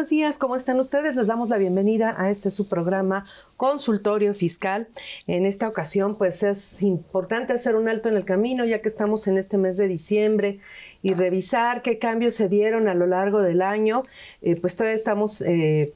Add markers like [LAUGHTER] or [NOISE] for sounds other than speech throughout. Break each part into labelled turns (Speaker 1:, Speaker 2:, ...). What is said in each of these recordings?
Speaker 1: buenos días, ¿cómo están ustedes? Les damos la bienvenida a este su programa Consultorio Fiscal. En esta ocasión, pues es importante hacer un alto en el camino, ya que estamos en este mes de diciembre y revisar qué cambios se dieron a lo largo del año. Eh, pues todavía estamos eh,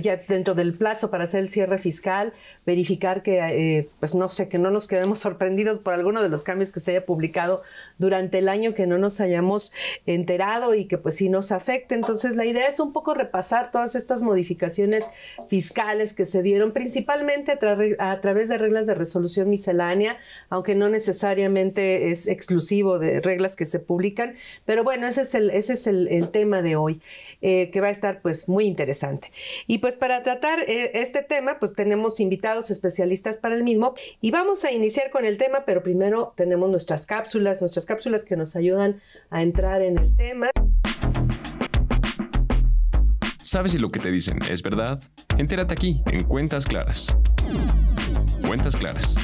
Speaker 1: ya dentro del plazo para hacer el cierre fiscal, verificar que, eh, pues no sé, que no nos quedemos [LAUGHS] sorprendidos por alguno de los cambios que se haya publicado durante el año, que no nos hayamos enterado y que pues sí nos afecte. Entonces la idea es un poco repasar todas estas modificaciones fiscales que se dieron principalmente a, través de reglas de resolución miscelánea, aunque no necesariamente es exclusivo de reglas que se publican, pero bueno, ese es el, ese es el tema de hoy. Eh, que va a estar pues muy interesante. Y pues para tratar eh, este tema, pues tenemos invitados especialistas para el mismo y vamos a iniciar con el tema, pero primero tenemos nuestras cápsulas, nuestras cápsulas que nos ayudan a entrar en el tema.
Speaker 2: ¿Sabes si lo que te dicen es verdad? Entérate aquí, en Cuentas Claras. Cuentas Claras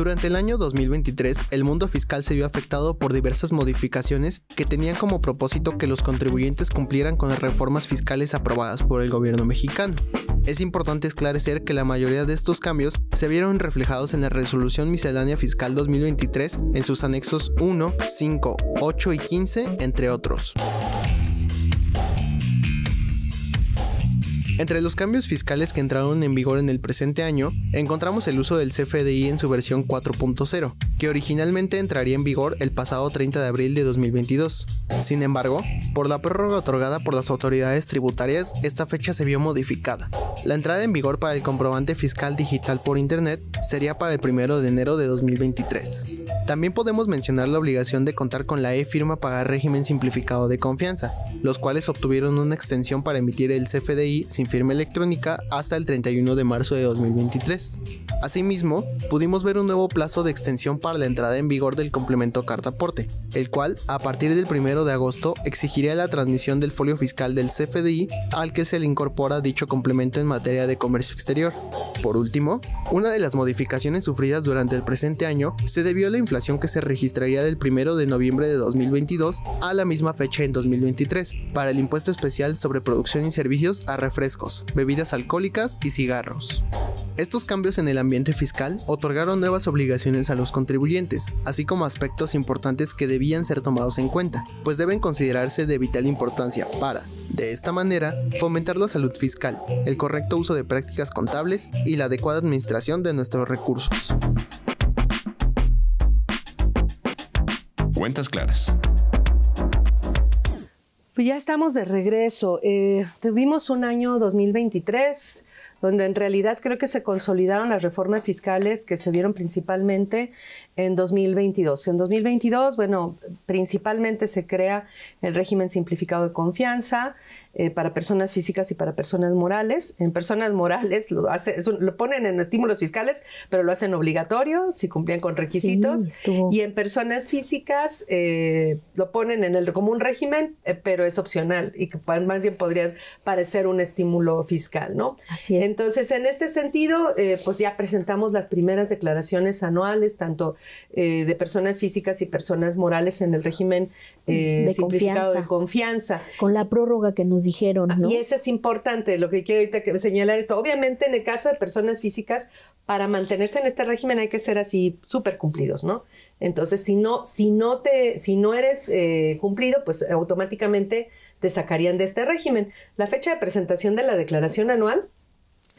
Speaker 2: durante el año 2023, el mundo fiscal se vio afectado por diversas modificaciones que tenían como propósito que los contribuyentes cumplieran con las reformas fiscales aprobadas por el gobierno mexicano. Es importante esclarecer que la mayoría de estos cambios se vieron reflejados en la Resolución Miscelánea Fiscal 2023 en sus anexos 1, 5, 8 y 15, entre otros. Entre los cambios fiscales que entraron en vigor en el presente año, encontramos el uso del CFDI en su versión 4.0, que originalmente entraría en vigor el pasado 30 de abril de 2022. Sin embargo, por la prórroga otorgada por las autoridades tributarias, esta fecha se vio modificada. La entrada en vigor para el comprobante fiscal digital por Internet sería para el 1 de enero de 2023. También podemos mencionar la obligación de contar con la e-firma para régimen simplificado de confianza, los cuales obtuvieron una extensión para emitir el CFDI sin firma electrónica hasta el 31 de marzo de 2023. Asimismo, pudimos ver un nuevo plazo de extensión para la entrada en vigor del complemento carta el cual, a partir del 1 de agosto, exigiría la transmisión del folio fiscal del CFDI al que se le incorpora dicho complemento en materia de comercio exterior. Por último, una de las modificaciones sufridas durante el presente año se debió a la inflación que se registraría del 1 de noviembre de 2022 a la misma fecha en 2023 para el impuesto especial sobre producción y servicios a refresco bebidas alcohólicas y cigarros. Estos cambios en el ambiente fiscal otorgaron nuevas obligaciones a los contribuyentes, así como aspectos importantes que debían ser tomados en cuenta, pues deben considerarse de vital importancia para, de esta manera, fomentar la salud fiscal, el correcto uso de prácticas contables y la adecuada administración de nuestros recursos. Cuentas claras.
Speaker 1: Pues ya estamos de regreso. Eh, tuvimos un año 2023 donde en realidad creo que se consolidaron las reformas fiscales que se dieron principalmente en 2022. En 2022, bueno, principalmente se crea el régimen simplificado de confianza eh, para personas físicas y para personas morales. En personas morales lo, hace, lo ponen en estímulos fiscales, pero lo hacen obligatorio si cumplían con requisitos. y en personas físicas eh, lo ponen en el como un régimen, eh, pero es opcional y que más bien podría parecer un estímulo fiscal, ¿no? Así es. Entonces, en este sentido, pues ya presentamos las primeras declaraciones anuales, tanto eh, de personas físicas y personas morales en el régimen eh, de simplificado confianza. de
Speaker 3: confianza. Con la prórroga que nos dijeron. Ah, y eso
Speaker 1: es importante, lo que quiero ahorita señalar esto. Obviamente en el caso de personas físicas, para mantenerse en este régimen hay que ser así súper cumplidos, ¿no? Entonces, si no, si no, te, si no eres eh, cumplido, pues automáticamente te sacarían de este régimen. La fecha de presentación de la declaración anual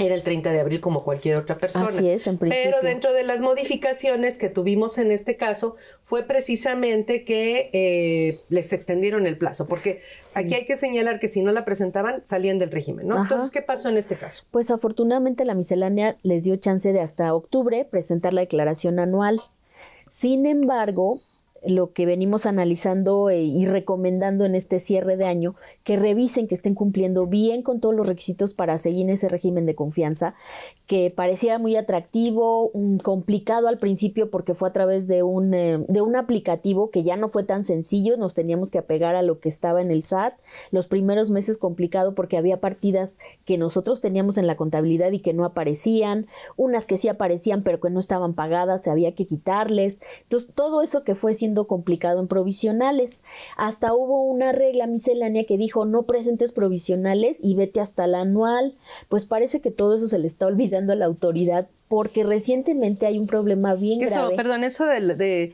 Speaker 1: era el 30 de abril como cualquier otra persona. Así es, en principio. Pero dentro de las modificaciones que tuvimos en este caso fue precisamente que eh, les extendieron el plazo, porque aquí hay que señalar que si no la presentaban, salían del régimen, ¿no? Entonces, ¿qué
Speaker 3: pasó en este caso? Pues afortunadamente la miscelánea les dio chance de hasta octubre presentar la declaración anual. Sin embargo, lo que venimos analizando eh, y recomendando en este cierre de año, que revisen que estén cumpliendo bien con todos los requisitos para seguir en ese régimen de confianza, que pareciera muy atractivo, mm, complicado al principio porque fue a través de un, eh, de un aplicativo que ya no fue tan sencillo, nos teníamos que apegar a lo que estaba en el SAT, los primeros meses complicado porque había partidas que nosotros teníamos en la contabilidad y que no aparecían, unas que sí aparecían pero que no estaban pagadas, se había que quitarles, entonces todo eso que fue sin complicado en provisionales. Hasta hubo una regla miscelánea que dijo no presentes provisionales y vete hasta la anual. Pues parece que todo eso se le está [LAUGHS] olvidando a la autoridad porque recientemente hay un problema bien eso, Perdón,
Speaker 1: eso de,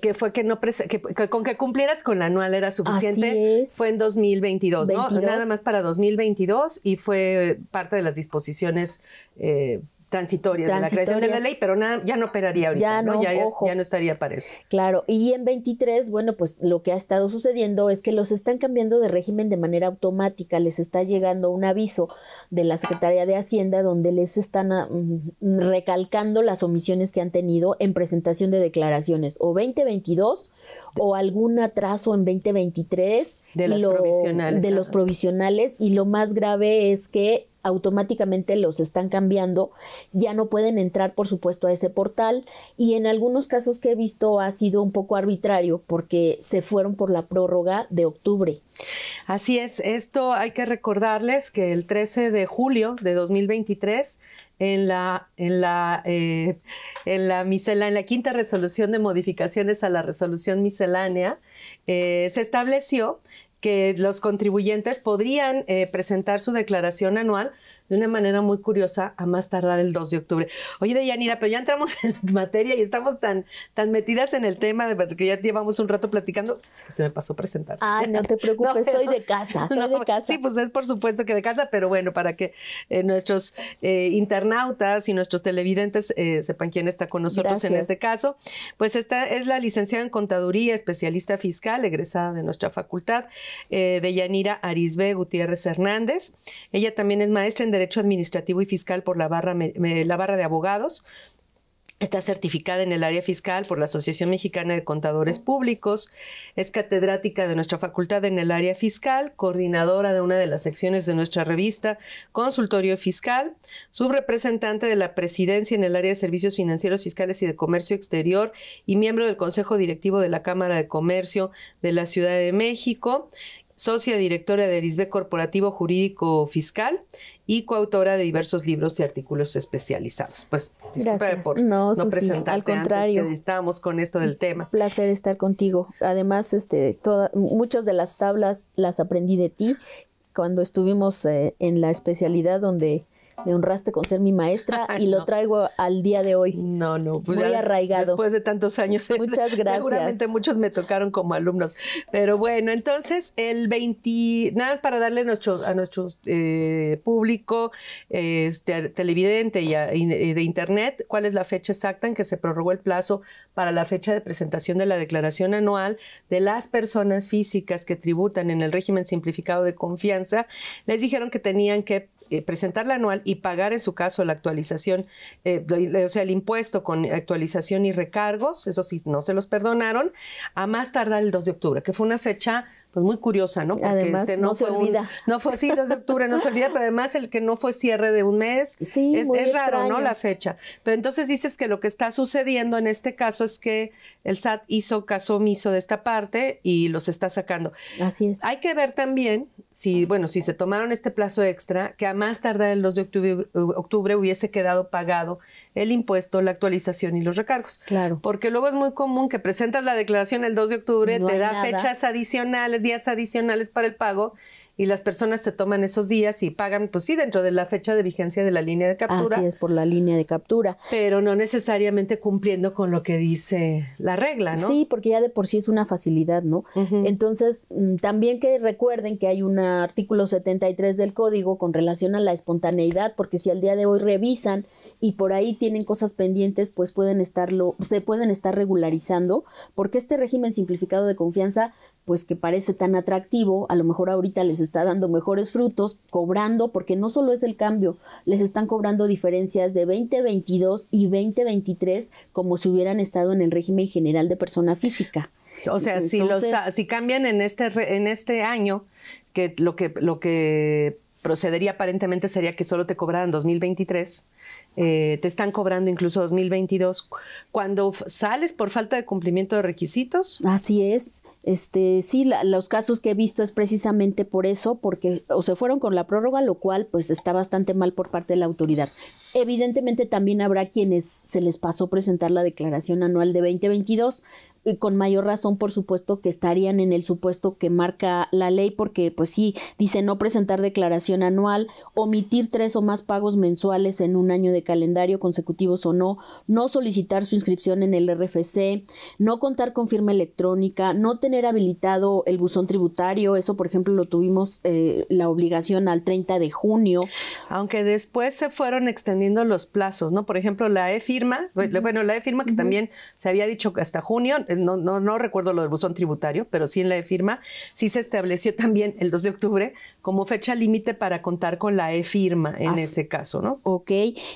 Speaker 1: que fue que no que, que, con que cumplieras con la anual era suficiente fue en 2022, ¿no? Nada más para 2022 y fue parte de las disposiciones eh, transitorias, de la creación de la ley, pero ya no operaría ahorita, ya no, Ya, no estaría para eso.
Speaker 3: Claro, y en 23, bueno, pues lo que ha estado sucediendo es que los están cambiando de régimen de manera automática, les está llegando un aviso de la Secretaría de Hacienda donde les están ah, mm, recalcando las omisiones que han tenido en presentación de declaraciones o 2022 o algún atraso en 2023 de, de los provisionales y lo más grave es que automáticamente los están cambiando, ya no pueden entrar por supuesto a ese portal y en algunos casos que he visto ha sido un poco arbitrario porque se fueron por la prórroga de octubre.
Speaker 1: Así es, esto hay que recordarles que el 13 de julio de 2023 en la, en la, eh, en la, misela, en la quinta resolución de modificaciones a la resolución miscelánea, eh, se estableció que los contribuyentes podrían eh, presentar su declaración anual de una manera muy curiosa a más tardar el 2 de octubre. Oye, Deyanira, pero ya entramos [LAUGHS] en materia y estamos tan, tan metidas en el tema de que ya llevamos un rato platicando se me pasó presentar. Ay, no te [LAUGHS] preocupes, soy de casa, soy de casa. Sí, pues es por supuesto que de casa, pero bueno, para que eh, nuestros eh, internautas y nuestros televidentes eh, sepan quién está con nosotros en este caso, pues esta es la licenciada en contaduría, especialista fiscal, egresada de nuestra facultad, de Yanira Arisbe Gutiérrez Hernández. Ella también es maestra en Derecho Administrativo y Fiscal por la barra, la barra de abogados. Está certificada en el área fiscal por la Asociación Mexicana de Contadores Públicos. Es catedrática de nuestra facultad en el área fiscal, coordinadora de una de las secciones de nuestra revista Consultorio Fiscal, subrepresentante de la presidencia en el área de servicios financieros fiscales y de comercio exterior y miembro del Consejo Directivo de la Cámara de Comercio de la Ciudad de México socia directora de ISBE Corporativo Jurídico Fiscal y coautora de diversos libros y artículos especializados. Pues disculpe por no, presentarte al contrario. estábamos con esto del tema. Un
Speaker 3: placer estar contigo. Además, este, muchas de las tablas las aprendí de ti cuando estuvimos eh, en la especialidad donde me honraste con ser mi maestra [LAUGHS] y lo traigo al día de hoy. No, no, pues muy arraigado. Después de tantos años. [LAUGHS] Muchas [LAUGHS] gracias. Seguramente
Speaker 1: muchos me tocaron como alumnos. Pero bueno, entonces el 20, nada para darle a nuestro eh, público este, televidente y, de internet cuál es la fecha exacta en que se prorrogó el plazo para la fecha de presentación de la declaración anual de las personas físicas que tributan en el régimen simplificado de confianza. Les dijeron que tenían que eh, presentar la anual y pagar en su caso la actualización, eh, o sea, el impuesto con actualización y recargos, eso sí, no se los perdonaron, a más tardar el 2 de octubre, que fue una fecha pues muy curiosa, ¿no? Porque este, además, este no, se olvida. no fue 2 de octubre, no se olvida, pero además el que no fue cierre de un mes, es, raro, ¿no? La fecha. Pero entonces dices que lo que está sucediendo en este caso es que el SAT hizo caso omiso de esta parte y los está sacando. Así es. Hay que ver también si, bueno, si se tomaron este plazo extra, que a más tardar el 2 de octubre hubiese quedado pagado el impuesto, la actualización y los recargos. Claro. Porque luego es muy común que presentas la declaración el 2 de octubre, te da fechas adicionales, días adicionales para el pago y las personas se toman esos días y pagan, pues sí, dentro de la fecha de vigencia de la línea de captura. Así es,
Speaker 3: por la línea de captura.
Speaker 1: Pero no necesariamente
Speaker 3: cumpliendo con lo que dice la regla, ¿no? Sí, porque ya de por sí es una facilidad, ¿no? Entonces, mm, también que recuerden que hay un artículo 73 del código con relación a la espontaneidad, porque si al día de hoy revisan y por ahí tienen cosas pendientes, pues pueden estarlo, se pueden estar regularizando, porque este régimen simplificado de confianza pues que parece tan atractivo, a lo mejor ahorita les está dando mejores frutos, cobrando, porque no solo es el cambio, les están cobrando diferencias de 2022 y 2023 como si hubieran estado en el régimen general de persona física. O sea, si, los,
Speaker 1: si cambian en este, en este año, que lo que, lo que procedería aparentemente sería que solo te cobraran 2023, eh, te están cobrando incluso 2022.
Speaker 3: Cuando sales por falta de cumplimiento de requisitos. Así es. Este, sí, los casos que he visto es precisamente por eso, porque o se fueron con la prórroga, lo cual pues está bastante mal por parte de la autoridad. Evidentemente también habrá quienes se les pasó presentar la declaración anual de 2022, y con mayor razón, por supuesto, que estarían en el supuesto que marca la ley, porque pues sí, dice no presentar declaración anual, omitir tres o más pagos mensuales en un año de calendario consecutivos o no, no solicitar su inscripción en el RFC, no contar con firma electrónica, no tener habilitado el buzón tributario, eso por ejemplo lo tuvimos eh, la obligación al 30 de junio. Aunque después se fueron extendiendo los plazos, ¿no? Por ejemplo, la e-firma, bueno,
Speaker 1: la e-firma que también se había dicho que hasta junio, eh, no, recuerdo lo del buzón tributario, pero sí en la e firma, sí se estableció [LAUGHS] también el 2 de octubre como fecha límite para contar con la e-firma en ese caso, ¿no?
Speaker 3: Ok,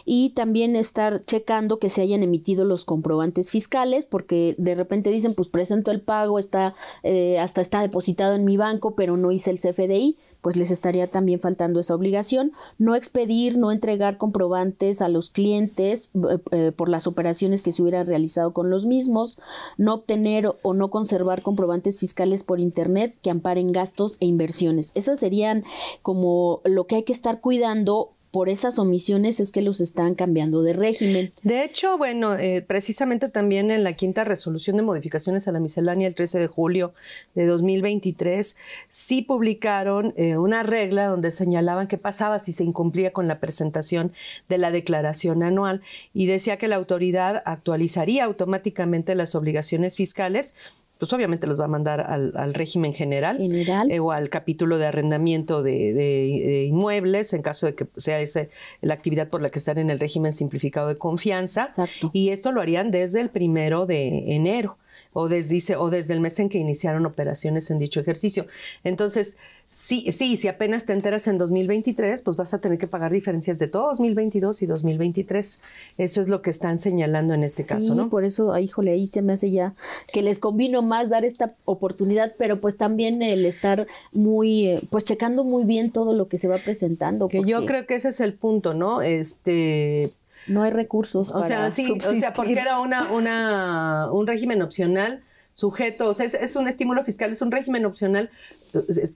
Speaker 3: y también estar checando que se hayan emitido los comprobantes fiscales, porque de repente dicen, pues presento el pago, está, eh, hasta está depositado en mi banco, pero no hice el CFDI pues les estaría también faltando esa obligación. No expedir, no entregar comprobantes a los clientes eh, eh, por las operaciones que se hubieran realizado con los mismos. No obtener o no conservar comprobantes fiscales por Internet que amparen gastos e inversiones. Esas serían como lo que hay que estar cuidando por esas omisiones es que los están cambiando de régimen. De hecho, bueno, eh,
Speaker 1: precisamente también en la quinta resolución de modificaciones a la miscelánea el 13 de julio de 2023, sí publicaron eh, una regla donde señalaban qué pasaba si se incumplía con la presentación de la declaración anual y decía que la autoridad actualizaría automáticamente las obligaciones fiscales pues obviamente los va a mandar al, régimen general, eh, o al capítulo de arrendamiento de, inmuebles, en caso de que sea esa la actividad por la que están en el régimen simplificado de confianza. Y esto lo harían desde el primero de enero o desde, o desde el mes en que iniciaron operaciones en dicho ejercicio. Entonces, Sí, sí, si apenas te enteras en 2023, pues vas a tener que pagar diferencias de todo 2022 y 2023. Eso es lo que están señalando en este caso, ¿no?
Speaker 3: por eso, ah, híjole, ahí se me hace ya que les convino más dar esta oportunidad, pero pues también el estar muy, eh, pues checando muy bien todo lo que se va presentando. Que yo creo
Speaker 1: que ese es el punto, ¿no? Este... No hay recursos. O sea, sí, subsistir. o sea, porque era una, una, un régimen opcional sujetos, es, es un estímulo fiscal, es un régimen opcional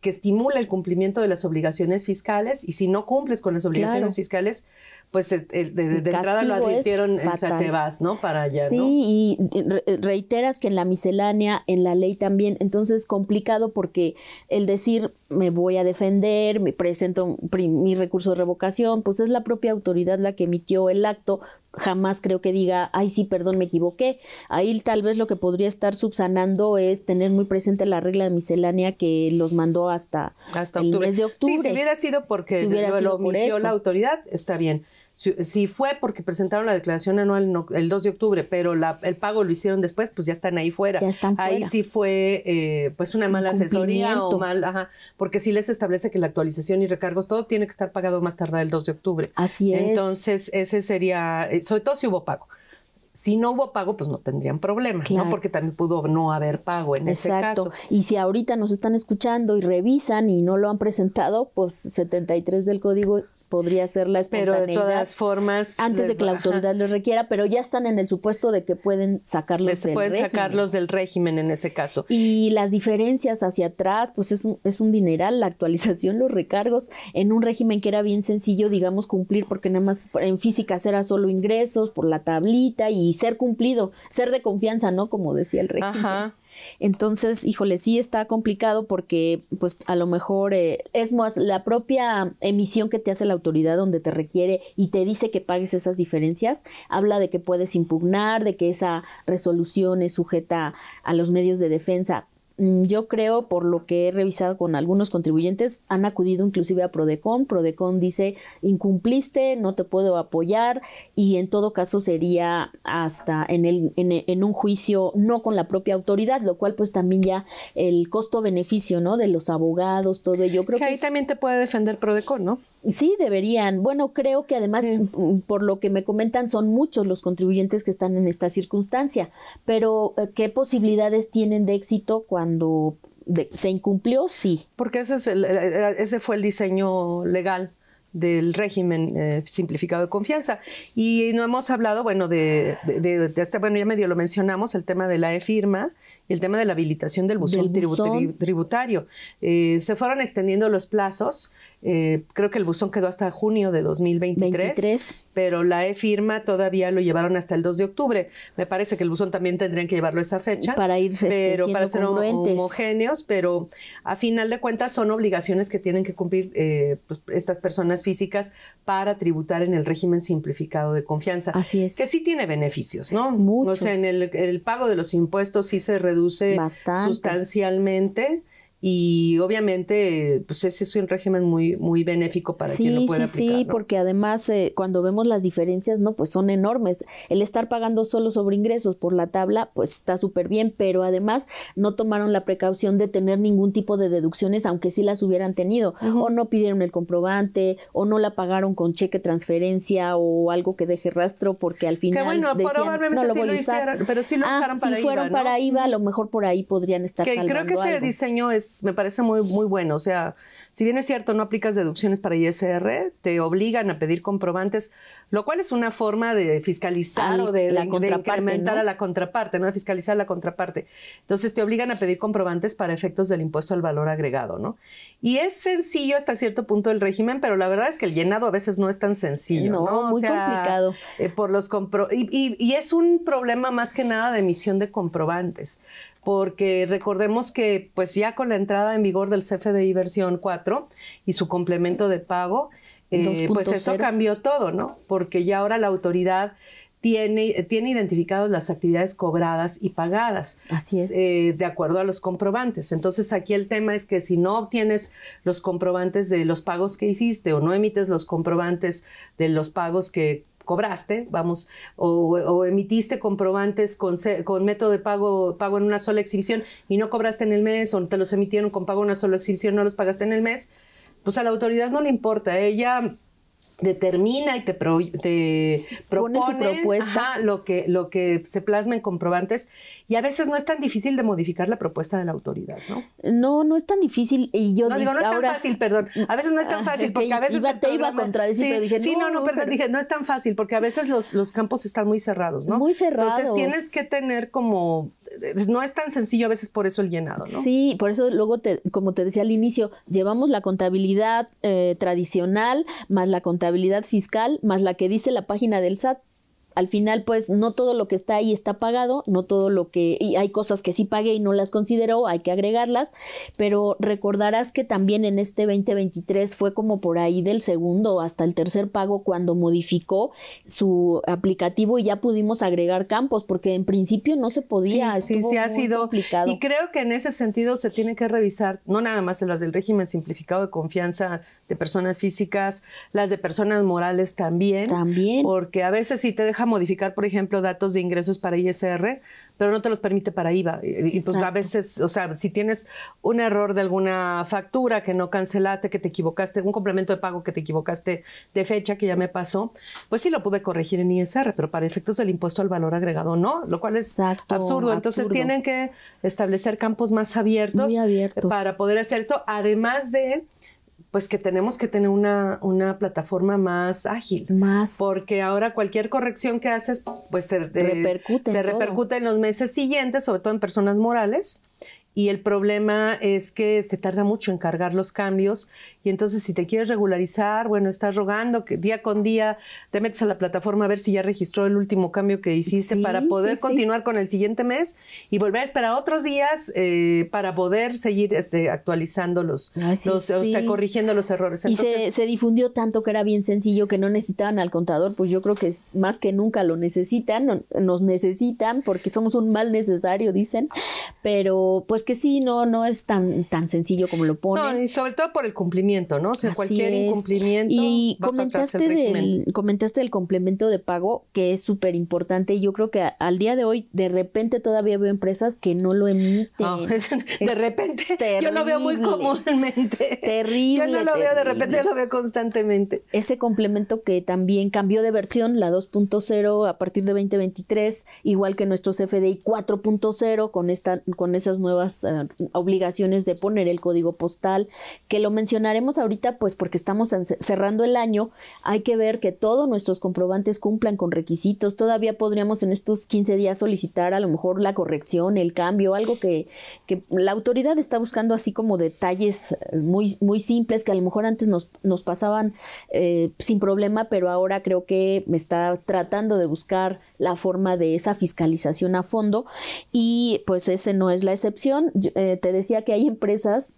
Speaker 1: que estimula el cumplimiento de las obligaciones fiscales y si no cumples con las obligaciones fiscales, pues eh, de, de, entrada lo advirtieron, o sea, te vas, ¿no? Para allá. Sí,
Speaker 3: y reiteras que en la miscelánea, en la ley también, entonces es complicado porque el decir me voy a defender, me presento mi recurso de revocación, pues es la propia autoridad la que emitió el acto, jamás creo que diga, ay, sí, perdón, me equivoqué. Ahí tal vez lo que podría estar subsanando es tener muy presente la regla de miscelánea que los mandó hasta, el mes de octubre. Sí, si hubiera sido
Speaker 1: porque lo, sido la autoridad, está bien. Si, fue porque presentaron la declaración anual el 2 de octubre, pero la, el pago lo hicieron después, pues ya están ahí fuera. Ahí sí fue eh, pues una mala asesoría o mal, porque sí les establece que la actualización y recargos, todo tiene que estar pagado más tarde el 2 de octubre. Así es. Entonces, ese sería, eh, sobre todo si hubo pago. Si no hubo pago, pues no tendrían problema, ¿no? Porque también pudo no haber pago en ese caso.
Speaker 3: Y si ahorita nos están escuchando y revisan y no lo han presentado, pues 73 del Código podría ser la espontaneidad. de todas formas. Antes de que la autoridad lo requiera, pero ya están en el supuesto de que pueden sacarlos del régimen. sacarlos del régimen en ese caso. Y las diferencias hacia atrás, pues es un, es un dineral, la actualización, los recargos, en un régimen que era bien sencillo, digamos, cumplir, porque nada más en física era solo ingresos por la tablita y ser cumplido, ser de confianza, ¿no? Como decía el régimen. Entonces, híjole, sí está complicado porque pues a lo mejor eh, es más la propia emisión que te hace la autoridad donde te requiere y te dice que pagues esas diferencias, habla de que puedes impugnar, de que esa resolución es sujeta a los medios de defensa Mm, yo creo, por lo que he revisado con algunos contribuyentes, han acudido inclusive a Prodecon. Prodecon dice, incumpliste, no te puedo apoyar y en todo caso sería hasta en, el, en, un juicio no con la propia autoridad, lo cual pues también ya el costo-beneficio, ¿no? De los abogados, todo ello. Creo que, ahí también te puede defender Prodecon, ¿no? Sí, deberían. Bueno, creo que además, mm, por lo que me comentan, son muchos los contribuyentes que están en esta circunstancia, pero eh, ¿qué posibilidades tienen de éxito cuando se incumplió? Sí. Porque ese, ese fue el diseño legal del
Speaker 1: régimen eh, simplificado de confianza. Y no hemos hablado, bueno, de, de, este, bueno, ya medio lo mencionamos, el tema de la e-firma el tema de la habilitación del buzón, tributario. Eh, se fueron extendiendo los plazos. Eh, creo que el buzón quedó hasta junio de 2023, pero la e-firma todavía lo llevaron hasta el 2 de octubre. Me parece que el buzón también tendrían que llevarlo a esa fecha. Para ir este, pero para ser homogéneos, pero a final de cuentas son obligaciones que tienen que cumplir eh, pues, estas personas físicas para tributar en el régimen simplificado de confianza. Así es. Que sí tiene beneficios, ¿no? Muchos. O sea, en el, el pago de los impuestos sí se reduce reduce Bastante. sustancialmente y obviamente, pues ese es un régimen muy, muy benéfico para sí, quien lo pueda sí, Sí, porque
Speaker 3: además eh, cuando vemos las diferencias, no, pues son enormes. El estar pagando solo sobre ingresos por la tabla, pues está súper bien, pero además no tomaron la precaución de tener ningún tipo de deducciones, aunque sí las hubieran tenido, o no pidieron el comprobante, o no la pagaron con cheque transferencia o algo que deje rastro, porque al final bueno, probablemente no lo pero sí lo ah, usaron para si fueron para IVA, a lo mejor por ahí podrían estar que creo que se
Speaker 1: diseñó es me parece muy, muy bueno. O sea, si bien es cierto, no aplicas deducciones para ISR, te obligan a pedir comprobantes, lo cual es una forma de fiscalizar o de, incrementar a la contraparte, ¿no? De fiscalizar a la contraparte. Entonces te obligan a pedir comprobantes para efectos del impuesto al valor agregado, ¿no? Y es sencillo hasta cierto punto el régimen, pero la verdad es que el llenado a veces no es tan sencillo. No, muy complicado. Eh, por los y es un problema más que nada de emisión de comprobantes porque recordemos que pues ya con la entrada en vigor del CFDI versión 4 y su complemento de pago, eh, pues eso cambió todo, ¿no? Porque ya ahora la autoridad tiene, eh, tiene identificados las actividades cobradas y pagadas. Así es. Eh, de acuerdo a los comprobantes. Entonces, aquí el tema es que si no obtienes los comprobantes de los pagos que hiciste o no emites los comprobantes de los pagos que cobraste, vamos, o, o emitiste comprobantes con, con, método de pago, pago en una sola exhibición y no cobraste en el mes, o te los emitieron con pago en una sola exhibición, no los pagaste en el mes, pues a la autoridad no le importa. Ella determina y te, pro, propone propuesta. lo, que, lo que se plasma en comprobantes y a veces no es tan difícil de modificar la propuesta de la autoridad, ¿no? No, no es tan difícil y yo no, digo, no es tan fácil, perdón, a veces no es tan ah, fácil porque a veces... Iba, te iba a contradecir, sí, pero dije... Sí, no, no, perdón, dije, no es tan fácil porque a veces los, los campos están muy cerrados, ¿no? Muy cerrados. Entonces tienes que tener como no es tan sencillo a veces por eso el llenado, ¿no?
Speaker 3: Sí, por eso luego, como te decía al inicio, llevamos la contabilidad eh, tradicional, más la contabilidad fiscal, más la que dice la página del SAT al final, pues no todo lo que está ahí está pagado, no todo lo que. Y hay cosas que sí pagué y no las considero, hay que agregarlas, pero recordarás que también en este 2023 fue como por ahí del segundo hasta el tercer pago cuando modificó su aplicativo y ya pudimos agregar campos, porque en principio no se podía. Sí, sí, ha sido complicado. Y
Speaker 1: creo que en ese sentido se tiene que revisar, no nada más en las del régimen simplificado de confianza de personas físicas, las de personas morales también. También. Porque a veces sí te deja a modificar, por ejemplo, datos de ingresos para ISR, pero no te los permite para IVA. Y pues a veces, o sea, si tienes un error de alguna factura que no cancelaste, que te equivocaste, un complemento de pago que te equivocaste de fecha, que ya me pasó, pues sí lo pude corregir en ISR, pero para efectos del impuesto al valor agregado no, lo cual es absurdo. Entonces tienen que establecer campos más abiertos, para poder hacer esto, además de pues que tenemos que tener una, una plataforma más ágil. Más. Porque ahora cualquier corrección que haces, pues se, eh, repercute, se repercute en los meses siguientes, sobre todo en personas morales. Y el problema es que se tarda mucho en cargar los cambios y entonces si te quieres regularizar, bueno, estás rogando que día con día te metes a la plataforma a ver si ya registró el último cambio que hiciste para poder continuar con el siguiente mes y volver a esperar otros días eh, para poder seguir este, actualizando los, o sea, corrigiendo los errores. y se, se
Speaker 3: difundió tanto que era bien sencillo que no necesitaban al contador, pues yo creo que más que nunca lo necesitan, nos necesitan porque somos un mal necesario, dicen, pero pues que sí, no, no es tan, tan sencillo como lo ponen. No, y sobre todo por el cumplimiento ¿no? O sea, cualquier incumplimiento. Y comentaste, el comentaste del complemento de pago, que es súper importante. Y yo creo que al día de hoy, de repente todavía veo empresas que no lo emiten. Oh, [LAUGHS] de repente, yo lo veo muy
Speaker 1: comúnmente. Terrible. Yo no lo veo de repente, lo veo
Speaker 3: constantemente. Ese complemento que también cambió de versión, la 2.0, a partir de 2023, igual que nuestros CFDI 4.0, con, esta, con esas nuevas eh, obligaciones de poner el código postal, que lo mencionaré ahorita, pues porque estamos cerrando el año, hay que ver que todos nuestros comprobantes cumplan con requisitos. Todavía podríamos en estos 15 días solicitar a lo mejor la corrección, el cambio, algo que, la autoridad está buscando así como detalles eh, muy, muy simples que a lo mejor antes nos, nos pasaban eh, sin problema, pero ahora creo que me está tratando de buscar la forma de esa fiscalización a fondo y pues ese no es la excepción. Eh, te decía que hay empresas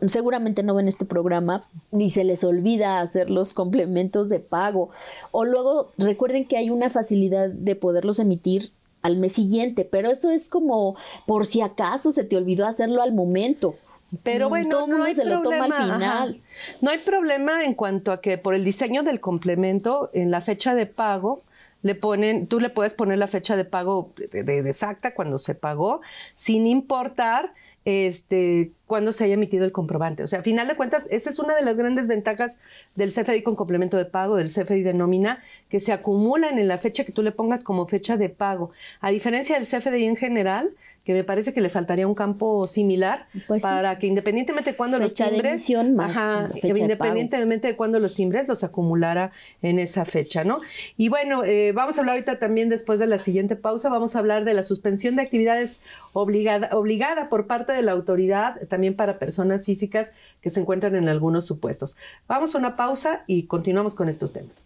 Speaker 3: que seguramente no ven este programa ni se les olvida hacer los complementos de pago. O luego recuerden que hay una facilidad de poderlos emitir al mes siguiente, pero eso es como por si acaso se te olvidó hacerlo al momento. Pero mm, bueno, no hay se problema. toma al final. No hay problema en cuanto a que por el diseño
Speaker 1: del complemento en la fecha de pago le ponen, tú le puedes poner la fecha de pago de exacta cuando se pagó, sin importar este cuando se haya emitido el comprobante. O sea, a final de cuentas, esa es una de las grandes ventajas del CFDI con complemento de pago, del CFDI de nómina, que se acumulan en la fecha que tú le pongas como fecha de pago. A diferencia del CFDI en general, que me parece que le faltaría un campo similar pues para que independientemente de cuándo los timbres, ajá, independientemente de, cuándo los timbres los acumulara en esa fecha, ¿no? Y bueno, eh, vamos a hablar ahorita también después de la siguiente pausa, vamos a hablar de la suspensión de actividades obligada, obligada por parte de la autoridad también para personas físicas que se encuentran en algunos supuestos. Vamos a una pausa y continuamos con estos temas.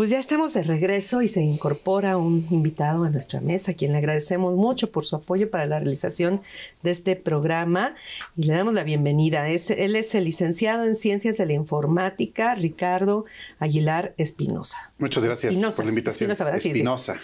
Speaker 1: Pues ya estamos de regreso y se incorpora un invitado a nuestra mesa, a quien le agradecemos mucho por su apoyo para la realización de este programa y le damos la bienvenida. él es el licenciado en Ciencias de la Informática, Ricardo Aguilar Espinosa.
Speaker 4: Muchas gracias por la invitación. Espinosa,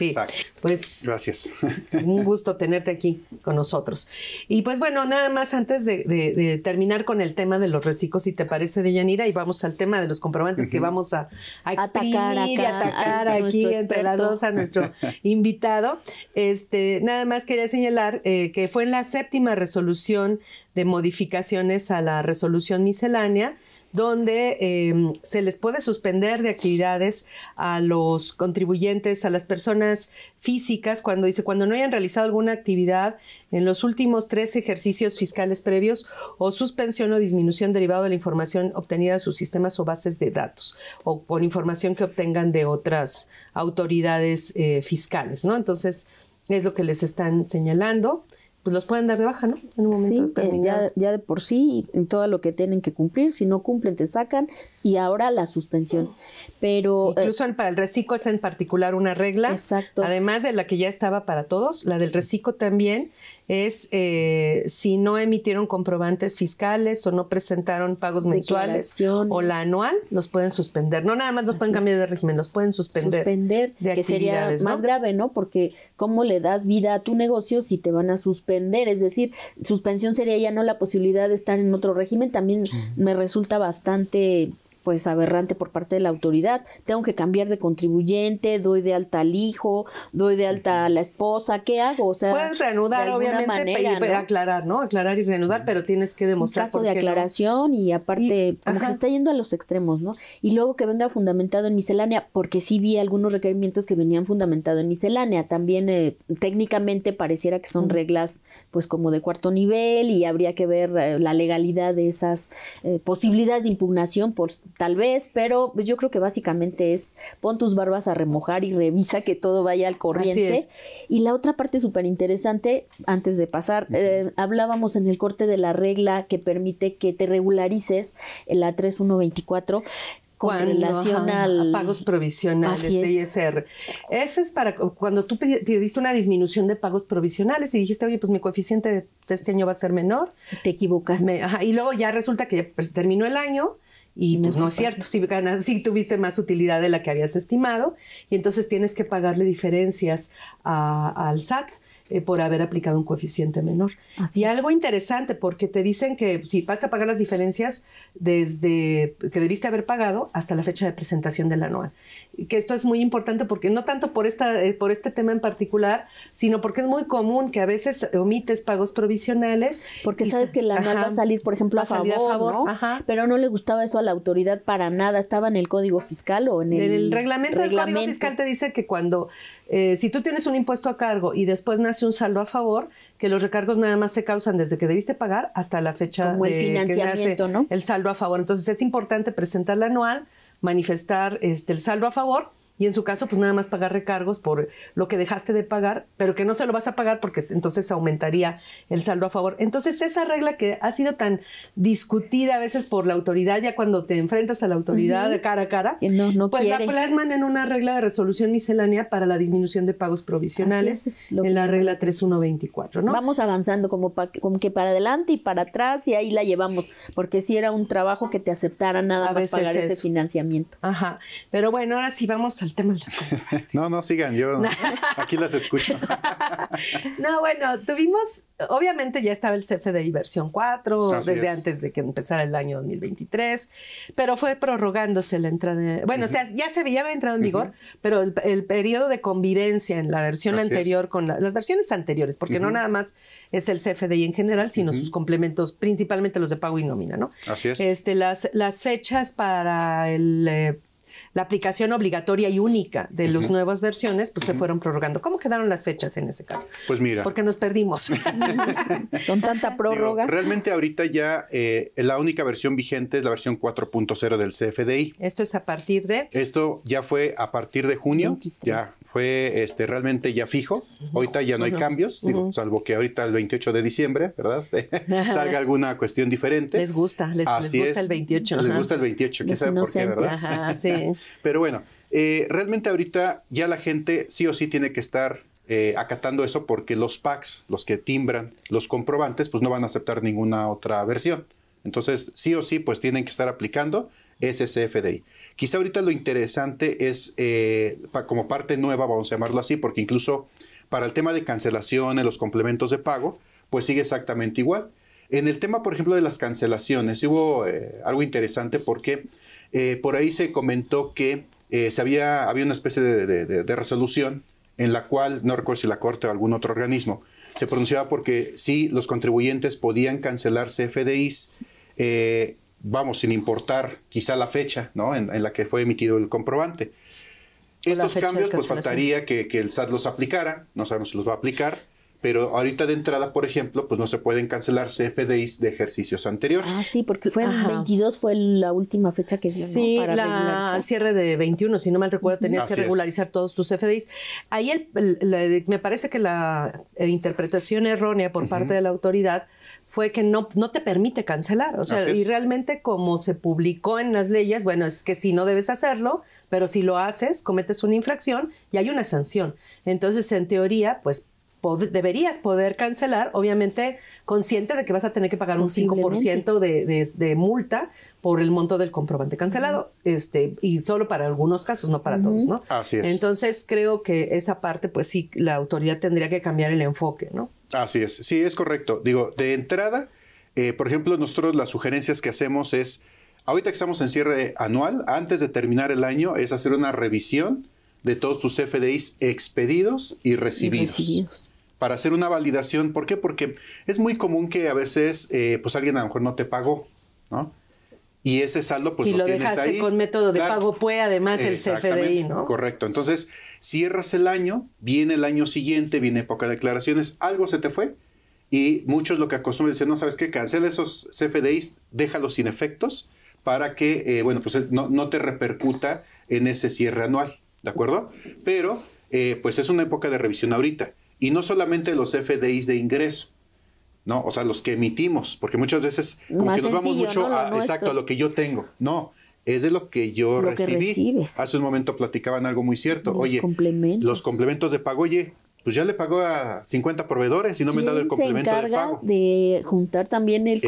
Speaker 4: Pues gracias.
Speaker 1: Un gusto tenerte aquí con nosotros. Y pues bueno, nada más antes de, terminar con el tema de los reciclos, si te parece, Deyanira, y vamos al tema de los comprobantes que vamos a, a Atacar atacar aquí entre las dos a nuestro [LAUGHS] invitado. Este, nada más quería señalar eh, que fue en la séptima resolución de modificaciones a la resolución miscelánea donde em, se les puede suspender de actividades a los contribuyentes, a las personas físicas, cuando dice, cuando no hayan realizado alguna actividad en los últimos tres ejercicios fiscales previos o suspensión o disminución derivado de la información obtenida de sus sistemas o bases de datos o con información que obtengan de otras autoridades eh, fiscales, ¿no? Entonces, es lo que les están
Speaker 3: señalando pues los pueden dar de baja, ¿no? En un momento sí, eh, ya, ya, de por sí, en todo lo que tienen que cumplir, si no cumplen te sacan y ahora la suspensión. Pero eh, incluso
Speaker 1: para el reciclo es en particular una regla, exacto. además de la que ya estaba para todos, la del reciclo también es eh, si no emitieron comprobantes fiscales o no presentaron pagos mensuales o la anual, los pueden suspender. No nada más los pueden cambiar de régimen, los pueden suspender. Suspender,
Speaker 3: que sería más grave, ¿no? Porque ¿cómo le das vida a tu negocio si te van a suspender? Es decir, suspensión sería ya no la posibilidad de estar en otro régimen, también me resulta bastante pues aberrante por parte de la autoridad. Tengo que cambiar de contribuyente, doy de alta al hijo, doy de alta a la esposa, ¿qué hago? O sea, puedes reanudar obviamente manera, y aclarar, ¿no? Aclarar y reanudar, pero tienes que demostrar un caso de aclaración y aparte como se está yendo a los extremos, ¿no? Y luego que venga fundamentado en miscelánea, porque sí vi algunos requerimientos que venían fundamentado en miscelánea, también eh, técnicamente pareciera que son reglas pues como de cuarto nivel y habría que ver eh, la legalidad de esas eh, posibilidades de impugnación por tal vez, pero pues, yo creo que básicamente es pon tus barbas a remojar y revisa que todo vaya al corriente. Y la otra parte súper interesante, antes de pasar, eh, hablábamos en el corte de la regla que permite que te regularices en la 3124 con relación a
Speaker 1: pagos provisionales de ISR. Ese es para cuando tú pediste una disminución de pagos provisionales y dijiste, oye, pues mi coeficiente de este año va a ser menor. Te equivocas y luego ya resulta que pues, terminó el año y pues, pues no es cierto, si, ganas, si tuviste más utilidad de la que habías estimado y entonces tienes que pagarle diferencias al SAT eh, por haber aplicado un coeficiente menor. Y algo interesante, porque te dicen que si vas a pagar las diferencias desde que debiste haber pagado hasta la fecha de presentación del anual. Que esto es muy importante porque no tanto por, esta, eh, por este tema en particular, sino porque es muy común
Speaker 3: que a veces omites pagos provisionales. Porque sabes que el anual va a salir, por ejemplo, a, favor, pero no le gustaba eso a la autoridad para nada. Estaba en el código fiscal o en el... el reglamento, del código fiscal
Speaker 1: te dice que cuando,
Speaker 3: eh, si tú tienes un impuesto a cargo y después nace un saldo
Speaker 1: a favor, que los recargos nada más se causan desde que debiste pagar hasta la fecha el de financiamiento, ¿no? el saldo a favor. Entonces es importante presentar la anual, manifestar este, el saldo a favor y en su caso, pues nada más pagar recargos por lo que dejaste de pagar, pero que no se lo vas a pagar porque entonces aumentaría el saldo a favor. Entonces, esa regla que ha sido tan discutida a veces por la autoridad, ya cuando te enfrentas a la autoridad de cara a cara, pues la plasman en una regla de resolución miscelánea para la disminución de pagos provisionales en la regla 3124. ¿no? vamos
Speaker 3: avanzando como, que para adelante y para atrás y ahí la llevamos, porque si era un trabajo que te aceptara nada más pagar ese financiamiento. Ajá, pero bueno, ahora sí
Speaker 4: vamos a el tema de los no, no sigan, yo aquí las escucho.
Speaker 3: [LAUGHS] no,
Speaker 1: bueno, tuvimos, obviamente ya estaba el CFDI versión 4 desde antes de que empezara el año 2023, pero fue prorrogándose la entrada. Bueno, o sea, ya se había entrado en vigor, pero el, periodo de convivencia en la versión anterior con las versiones anteriores, porque no nada más es el CFDI en general, sino sus complementos, principalmente los de pago y nómina, ¿no? Así es. Este, las, las fechas para el eh, la aplicación obligatoria y única de las nuevas versiones, pues se fueron prorrogando. ¿Cómo quedaron las fechas en ese caso? Pues mira. Porque nos perdimos [LAUGHS] con tanta prórroga.
Speaker 4: realmente ahorita ya eh, la única versión vigente es la versión 4.0 del CFDI.
Speaker 1: Esto es a partir de...
Speaker 4: Esto ya fue a partir de junio, ya fue este, realmente ya fijo. Ahorita ya no hay cambios, salvo que ahorita el 28 de diciembre, ¿verdad? [LAUGHS] Salga alguna cuestión diferente.
Speaker 1: Les gusta, les, gusta el 28. Les gusta el
Speaker 4: 28, quizás ¿verdad? sí. [LAUGHS] Pero bueno, eh, realmente ahorita ya la gente sí o sí tiene que estar eh, acatando eso porque los PACs, los que timbran los comprobantes, pues no van a aceptar ninguna otra versión. Entonces, sí o sí, pues tienen que estar aplicando SSFDI. Quizá ahorita lo interesante es, eh, como parte nueva, vamos a llamarlo así, porque incluso para el tema de cancelaciones, los complementos de pago, pues sigue exactamente igual. En el tema, por ejemplo, de las cancelaciones, hubo algo interesante porque eh, por ahí se comentó que eh, había, una especie de, resolución en la cual, no recuerdo si la Corte o algún otro organismo, se pronunciaba porque sí, los contribuyentes podían cancelar CFDIs, eh, vamos, sin importar quizá la fecha en, la que fue emitido el comprobante. Estos cambios, pues faltaría que, que el SAT los aplicara, no sabemos si los va a aplicar, pero ahorita de entrada, por ejemplo, pues no se pueden cancelar CFDIs de ejercicios anteriores. Ah, sí, porque
Speaker 1: fue el 22 fue la última fecha que dio sí, para la, cierre de 21, si no mal recuerdo, tenías que regularizar todos tus CFDIs. Ahí me parece que la eh, interpretación errónea por parte de la autoridad fue que no, no te permite cancelar. O sea, y realmente como se publicó en las leyes, bueno, es que si no debes hacerlo, pero si lo haces, cometes una infracción y hay una sanción. Entonces, en teoría, pues deberías poder cancelar, obviamente consciente de que vas a tener que pagar un 5% de, de, multa por el monto del comprobante cancelado, este, y solo para algunos casos, no para todos, ¿no? Así es. Entonces creo que esa parte, pues sí, la autoridad tendría que cambiar el enfoque,
Speaker 4: ¿no? Así es, sí, es correcto. Digo, de entrada, eh, por ejemplo, nosotros las sugerencias que hacemos es, ahorita que estamos en cierre anual, antes de terminar el año, es hacer una revisión de todos tus CFDIs expedidos y recibidos. Para hacer una validación, ¿por qué? Porque es muy común que a veces, eh, pues alguien a lo mejor no te pagó, ¿no? Y ese saldo, pues y lo, dejaste con
Speaker 1: método de pago puede además el CFDI, ¿no?
Speaker 4: Correcto. Entonces, cierras el año, viene el año siguiente, viene época de declaraciones, algo se te fue, y muchos lo que acostumbran decir, no, ¿sabes qué? Cancela esos CFDIs, déjalos sin efectos para que, eh, bueno, pues no, no, te repercuta en ese cierre anual. ¿de acuerdo? Pero eh, pues es una época de revisión ahorita. Y no solamente los FDIs de ingreso, ¿no? O sea, los que emitimos, porque muchas veces como nos vamos mucho a, exacto, a lo que yo tengo. No, es de lo que yo recibí. Hace un momento platicaban algo muy cierto. oye, los complementos de pago, oye, pues ya le pagó a 50 proveedores y no me han dado el complemento se encarga
Speaker 3: de juntar también el,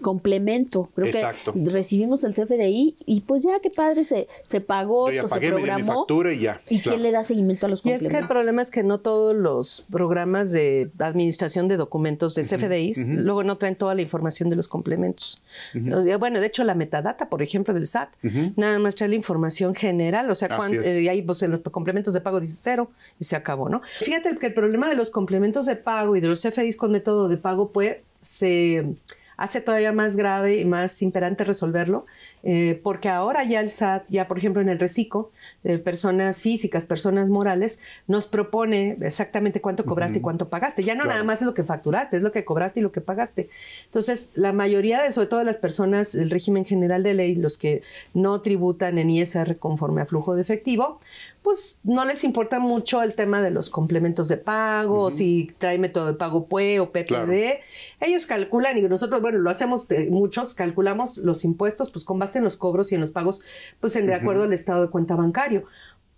Speaker 3: complemento. Creo que recibimos el CFDI y pues ya qué padre se, pagó, pues se
Speaker 4: programó. y ya. quién le
Speaker 3: da seguimiento a los complementos? es que el problema es que no todos los programas
Speaker 1: de administración de documentos de CFDIs luego no traen toda la información de los complementos. Bueno, de hecho la metadata, por ejemplo, del SAT, nada más trae la información general, o sea, cuando, eh, ahí pues, en los complementos de pago dice cero y se acabó Fíjate que el problema de los complementos de pago y de los CFDs con método de pago pues, se hace todavía más grave y más imperante resolverlo, eh, porque ahora ya el SAT, ya por ejemplo en el reciclo, de eh, personas físicas, personas morales, nos propone exactamente cuánto cobraste y cuánto pagaste. Ya no nada más es lo que facturaste, es lo que cobraste y lo que pagaste. Entonces, la mayoría de, sobre todo las personas, el régimen general de ley, los que no tributan en ISR conforme a flujo de efectivo, pues no les importa mucho el tema de los complementos de pago, si trae método de pago PUE o PPD, Ellos calculan y nosotros, bueno, lo hacemos muchos, calculamos los impuestos pues con base en los cobros y en los pagos, pues en, de acuerdo al estado de cuenta bancario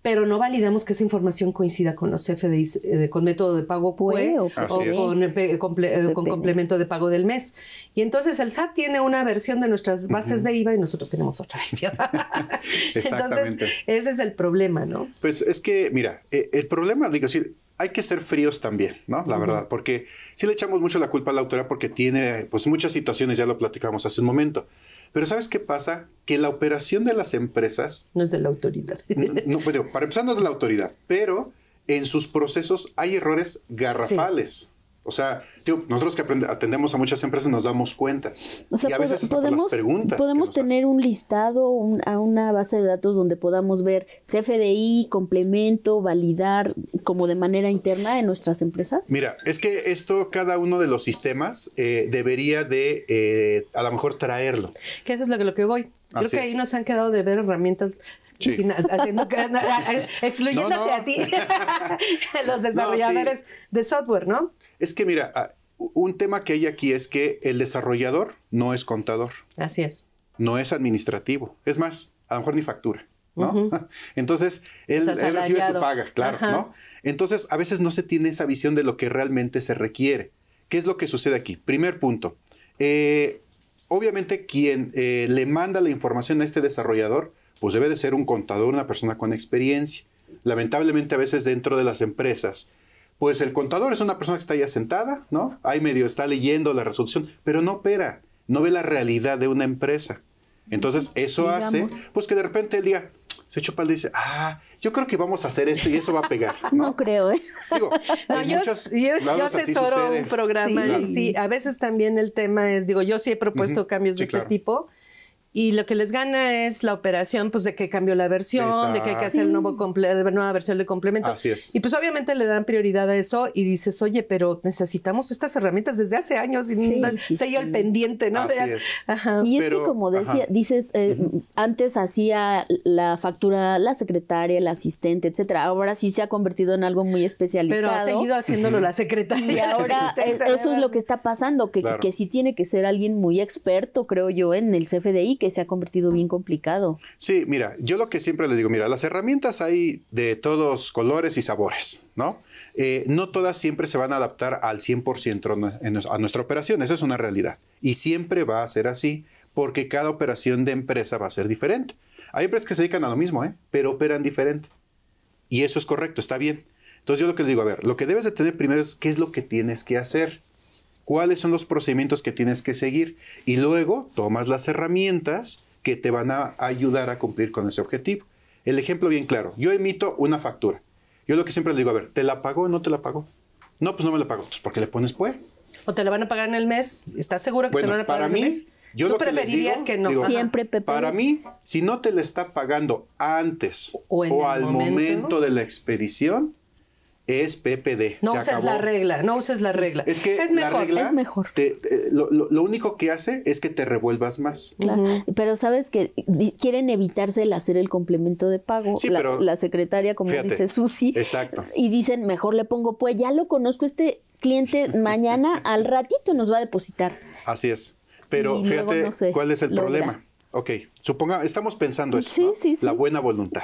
Speaker 1: pero no validamos que esa información coincida con los FDIs, eh, con método de pago PUE o, con, eh, eh, complemento de pago del mes. Y entonces el SAT tiene una versión de nuestras bases de IVA y nosotros tenemos otra versión.
Speaker 4: [LAUGHS] entonces,
Speaker 1: ese es el problema, ¿no?
Speaker 4: Pues es que, mira, e, el problema, digo, sí, hay que ser fríos también, ¿no? La verdad, porque si le echamos mucho la culpa a la autoridad porque tiene, pues, muchas situaciones, ya lo platicamos hace un momento. Pero ¿sabes qué pasa? Que la operación de las empresas...
Speaker 1: No es de la autoridad.
Speaker 4: [LAUGHS] no, pero para empezar no es de la autoridad, pero en sus procesos hay errores garrafales. O sea, nosotros que atendemos a muchas empresas nos damos cuenta. O sea, y podemos,
Speaker 3: tener un listado, a una base de datos donde podamos ver CFDI, complemento, validar, como de manera interna en nuestras empresas.
Speaker 4: Mira, es que esto, cada uno de los sistemas eh, debería de, eh, a lo mejor, traerlo.
Speaker 1: Que eso es lo que, lo que voy. Creo que ahí nos han quedado de ver herramientas [LAUGHS] excluyéndote a ti, [LAUGHS] los desarrolladores
Speaker 4: de software, ¿no? Es que mira, ah, un tema que hay aquí es que el desarrollador no es contador. Así es. No es administrativo. Es más, a lo mejor ni factura. ¿no? [LAUGHS] Entonces, él, recibe su paga, claro, ¿no? Entonces, a veces no se tiene esa visión de lo que realmente se requiere. ¿Qué es lo que sucede aquí? Primer punto. Eh, obviamente, quien eh, le manda la información a este desarrollador, pues debe de ser un contador, una persona con experiencia. Lamentablemente, a veces dentro de las empresas pues el contador es una persona que está ya sentada, ¿no? Ahí medio está leyendo la resolución, pero no opera, no ve la realidad de una empresa. Entonces, eso hace, pues que de repente el día se pal y dice, ah, yo creo que vamos a hacer esto y eso va a pegar.
Speaker 3: No, creo, ¿eh? Digo,
Speaker 4: yo, asesoro un programa sí, y sí,
Speaker 1: a veces también el tema es, digo, yo sí he propuesto cambios de este tipo y lo que les gana es la operación, pues de que cambió la versión, de que hay que hacer sí. nuevo nueva versión de complemento. Así es. Y pues obviamente le dan prioridad a eso y dices, oye, pero necesitamos estas herramientas desde hace años y se no, el pendiente, ¿no?
Speaker 3: Y es que como decía, dices, eh, antes hacía la factura la secretaria, la asistente, etcétera. Ahora sí se ha convertido en algo muy especializado. Pero ha seguido haciéndolo la
Speaker 1: secretaria. Y ahora eh, eso es
Speaker 3: lo que está pasando, que, que sí tiene que ser alguien muy experto, creo yo, en el CFDI que se ha convertido bien complicado.
Speaker 4: Sí, mira, yo lo que siempre les digo, mira, las herramientas hay de todos colores y sabores, ¿no? Eh, no todas siempre se van a adaptar al 100% a nuestra operación, eso es una realidad. Y siempre va a ser así, porque cada operación de empresa va a ser diferente. Hay empresas que se dedican a lo mismo, ¿eh? pero operan diferente. Y eso es correcto, está bien. Entonces yo lo que les digo, a ver, lo que debes de tener primero es qué es lo que tienes que hacer cuáles son los procedimientos que tienes que seguir y luego tomas las herramientas que te van a ayudar a cumplir con ese objetivo. El ejemplo bien claro, yo emito una factura. Yo lo que siempre le digo, a ver, ¿te la pagó o no te la pago? No, pues no me la pago. Pues porque le pones pues.
Speaker 1: O te la van a pagar en el mes.
Speaker 4: ¿Estás seguro que te la van a pagar en el mes? Yo ¿Tú preferirías que, no? Siempre, Pepe. Para mí, si no te la está pagando antes o, al momento de la expedición, es PPD. No uses la regla, no uses la regla. Es que es mejor, la regla es mejor. lo, único que hace es que te revuelvas más.
Speaker 3: Pero sabes que quieren evitarse el hacer el complemento de pago. Sí, la, secretaria, como dice Susi. Exacto. Y dicen, mejor le pongo, pues ya lo conozco este cliente, [LAUGHS] mañana al ratito nos va a depositar.
Speaker 4: Así es. Pero fíjate cuál es el problema. Ok, suponga, estamos pensando eso. Sí, sí, La buena voluntad.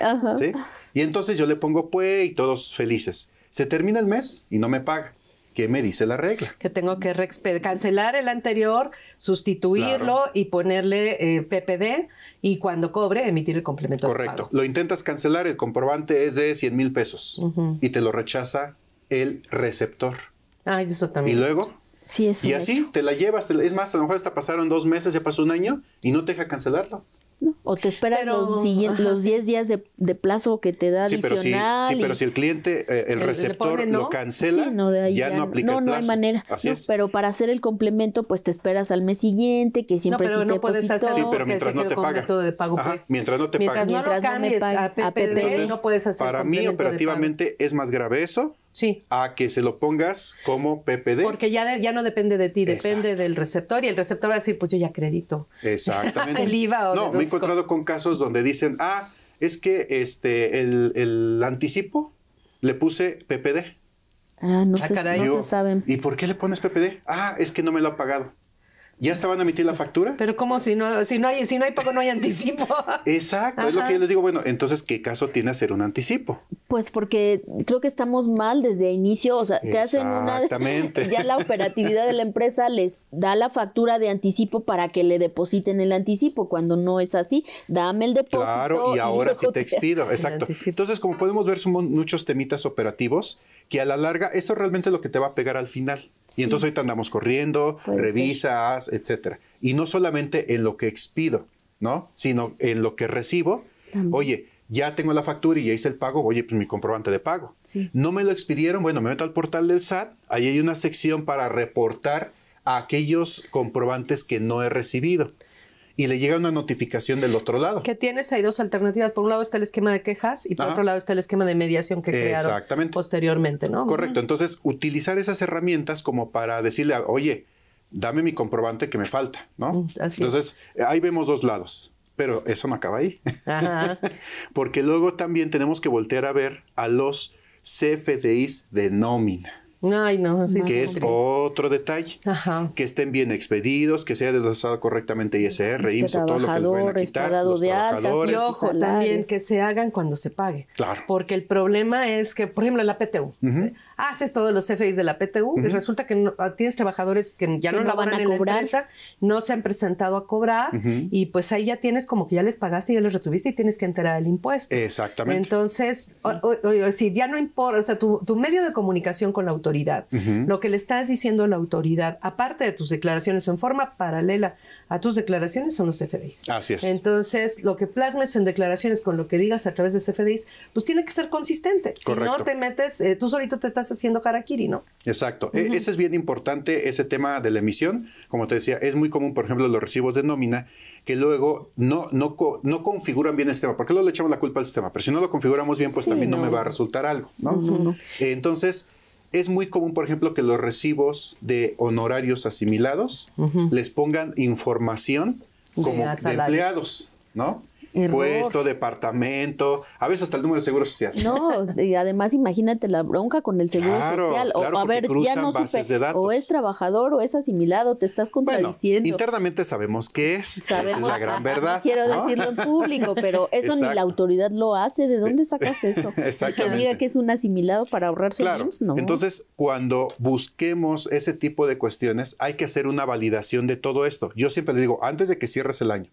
Speaker 4: Y entonces yo le pongo pues y todos felices. Se termina el mes y no me paga. ¿Qué me dice la regla?
Speaker 1: Que tengo que cancelar el anterior, sustituirlo y ponerle eh, PPD y cuando cobre emitir el complemento. Correcto.
Speaker 4: Lo intentas cancelar, el comprobante es de 100 mil pesos y te lo rechaza el receptor. eso también. Y luego... Sí, y así te la llevas, es más, a lo mejor hasta pasaron dos meses, ya pasó un año y no te deja cancelarlo.
Speaker 3: ¿no? O te esperas los 10 días de, plazo que te da sí, Pero si, sí, pero si el
Speaker 4: cliente, eh, el, receptor lo cancela, no, ya, no aplica no, plazo. No, hay manera.
Speaker 3: Pero para hacer el complemento, pues te esperas al mes siguiente, que siempre no, pero no
Speaker 4: puedes sí, pero pues. mientras no te paga. De pago mientras no te pagas, paga. Mientras no lo
Speaker 1: cambies a PPD, no puedes hacer Para mí,
Speaker 4: operativamente, es más grave eso Sí. A que se lo pongas como PPD. Porque
Speaker 1: ya, ya no depende de ti, depende del receptor y el receptor va a decir, pues yo ya acredito.
Speaker 4: Exactamente. [LAUGHS] IVA o No, me he encontrado con casos donde dicen, ah, es que este, el, anticipo le puse PPD.
Speaker 3: Ah, no, sé ah, si se saben.
Speaker 4: ¿Y por qué le pones PPD? Ah, es que no me lo ha pagado ya estaban a emitir la factura. Pero ¿cómo? si no, si no hay, si no hay pago, no hay anticipo. [LAUGHS] Exacto, es lo que yo les digo. Bueno, entonces, ¿qué caso tiene hacer un anticipo?
Speaker 3: Pues porque creo que estamos mal desde el inicio. O sea, te hacen una.
Speaker 4: Exactamente. [LAUGHS] Ya la operatividad de
Speaker 3: la empresa les da la factura de anticipo para que le depositen el anticipo. Cuando no es así, dame el depósito. Claro, y ahora sí te expido.
Speaker 4: [LAUGHS] Exacto. Entonces, como podemos ver, son muchos temitas operativos que a la larga eso realmente es lo que te va a pegar al final. Y entonces ahorita andamos corriendo, revisas, etcétera. Y no solamente en lo que expido, ¿no? Sino en lo que recibo. Oye, ya tengo la factura y ya hice el pago, oye, pues mi comprobante de pago. No me lo expidieron, bueno, me meto al portal del SAT, ahí hay una sección para reportar aquellos comprobantes que no he recibido y le llega una notificación del otro lado.
Speaker 1: Que tienes Hay dos alternativas. Por un lado está el esquema de quejas y por otro lado está el esquema de mediación que crearon
Speaker 4: posteriormente, ¿no? Correcto. Entonces, utilizar esas herramientas como para decirle, oye, dame mi comprobante que me falta, ¿no? Mm, así Entonces, ahí vemos dos lados. Pero eso no acaba ahí. [LAUGHS] Porque luego también tenemos que voltear a ver a los CFDIs de nómina no, así que es otro detalle. Ajá. Que estén bien expedidos, que sea desglosado correctamente ISR, IMSS, todo lo que les vayan a quitar. Los de y ojo, también
Speaker 1: que se hagan cuando se pague. Claro. Porque el problema es que, por ejemplo, la PTU haces todos los CFIs de la PTU y resulta que ah, tienes trabajadores que ya no, laboran en la no se han presentado a cobrar y pues ahí ya tienes como que ya les pagaste, y ya les retuviste y tienes que enterar el impuesto.
Speaker 4: Exactamente.
Speaker 1: Entonces, si ya no importa, o sea, tu, tu, medio de comunicación con la autoridad, lo que le estás diciendo a la autoridad, aparte de tus declaraciones en forma paralela a tus declaraciones son los
Speaker 4: CFDIs. Así es.
Speaker 1: Entonces, lo que plasmes en declaraciones con lo que digas a través de CFDIs, pues tiene que ser consistente. Correcto. Si no te metes, eh, tú solito te estás haciendo harakiri, ¿no?
Speaker 4: Exacto. E, ese es bien importante, ese tema de la emisión. Como te decía, es muy común, por ejemplo, los recibos de nómina que luego no, no, no configuran bien el sistema. porque qué luego le echamos la culpa al sistema? Pero si no lo configuramos bien, pues también no. me va a resultar algo, ¿no? Entonces, es muy común, por ejemplo, que los recibos de honorarios asimilados les pongan información como de empleados, ¿no? impuesto, puesto, departamento, a veces hasta el número de seguro social.
Speaker 3: No, y además imagínate la bronca con el seguro social. O a ver, ya no supe, o es trabajador o es asimilado, te estás contradiciendo.
Speaker 4: internamente sabemos qué es, esa es la gran verdad. Quiero decirlo en
Speaker 3: público, pero eso ni la autoridad lo hace. ¿De dónde sacas eso? [LAUGHS] Que diga que es un asimilado para ahorrarse no. Entonces,
Speaker 4: cuando busquemos ese tipo de cuestiones, hay que hacer una validación de todo esto. Yo siempre digo, antes de que cierres el año,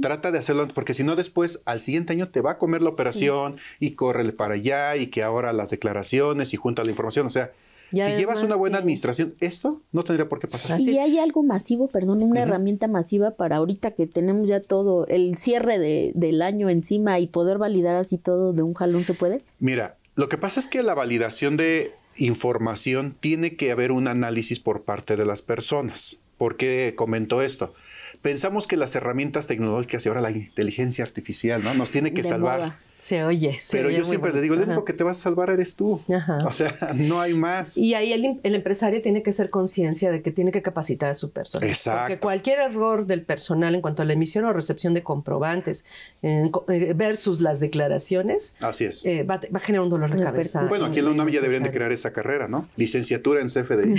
Speaker 4: Trata de hacerlo, porque si no después al siguiente año te va a comer la operación y córrele para allá y que ahora las declaraciones y junta la información, o sea,
Speaker 3: si llevas una buena
Speaker 4: administración, esto no tendría por qué pasar. Así. Y hay
Speaker 3: algo masivo, perdón, una herramienta masiva para ahorita que tenemos ya todo el cierre del año encima y poder validar así todo de un jalón, ¿se puede?
Speaker 4: Mira, lo que pasa es que la validación de información tiene que haber un análisis por parte de las personas. ¿Por qué comentó esto? pensamos que las herramientas tecnológicas y ahora la inteligencia artificial, ¿no? Nos tiene que salvar. Se oye, se Pero yo siempre le digo, el único que te vas a salvar eres tú. O sea, [LAUGHS] no hay más. Y ahí el,
Speaker 1: empresario tiene que ser conciencia de que tiene que capacitar a su personal. Exacto. Porque cualquier error del personal en cuanto a la emisión o recepción de comprobantes eh, versus las declaraciones. Así es. Eh, va, a generar un dolor de cabeza. Bueno, aquí en la UNAM ya deberían de
Speaker 4: crear esa carrera, ¿no? Licenciatura en CFDI.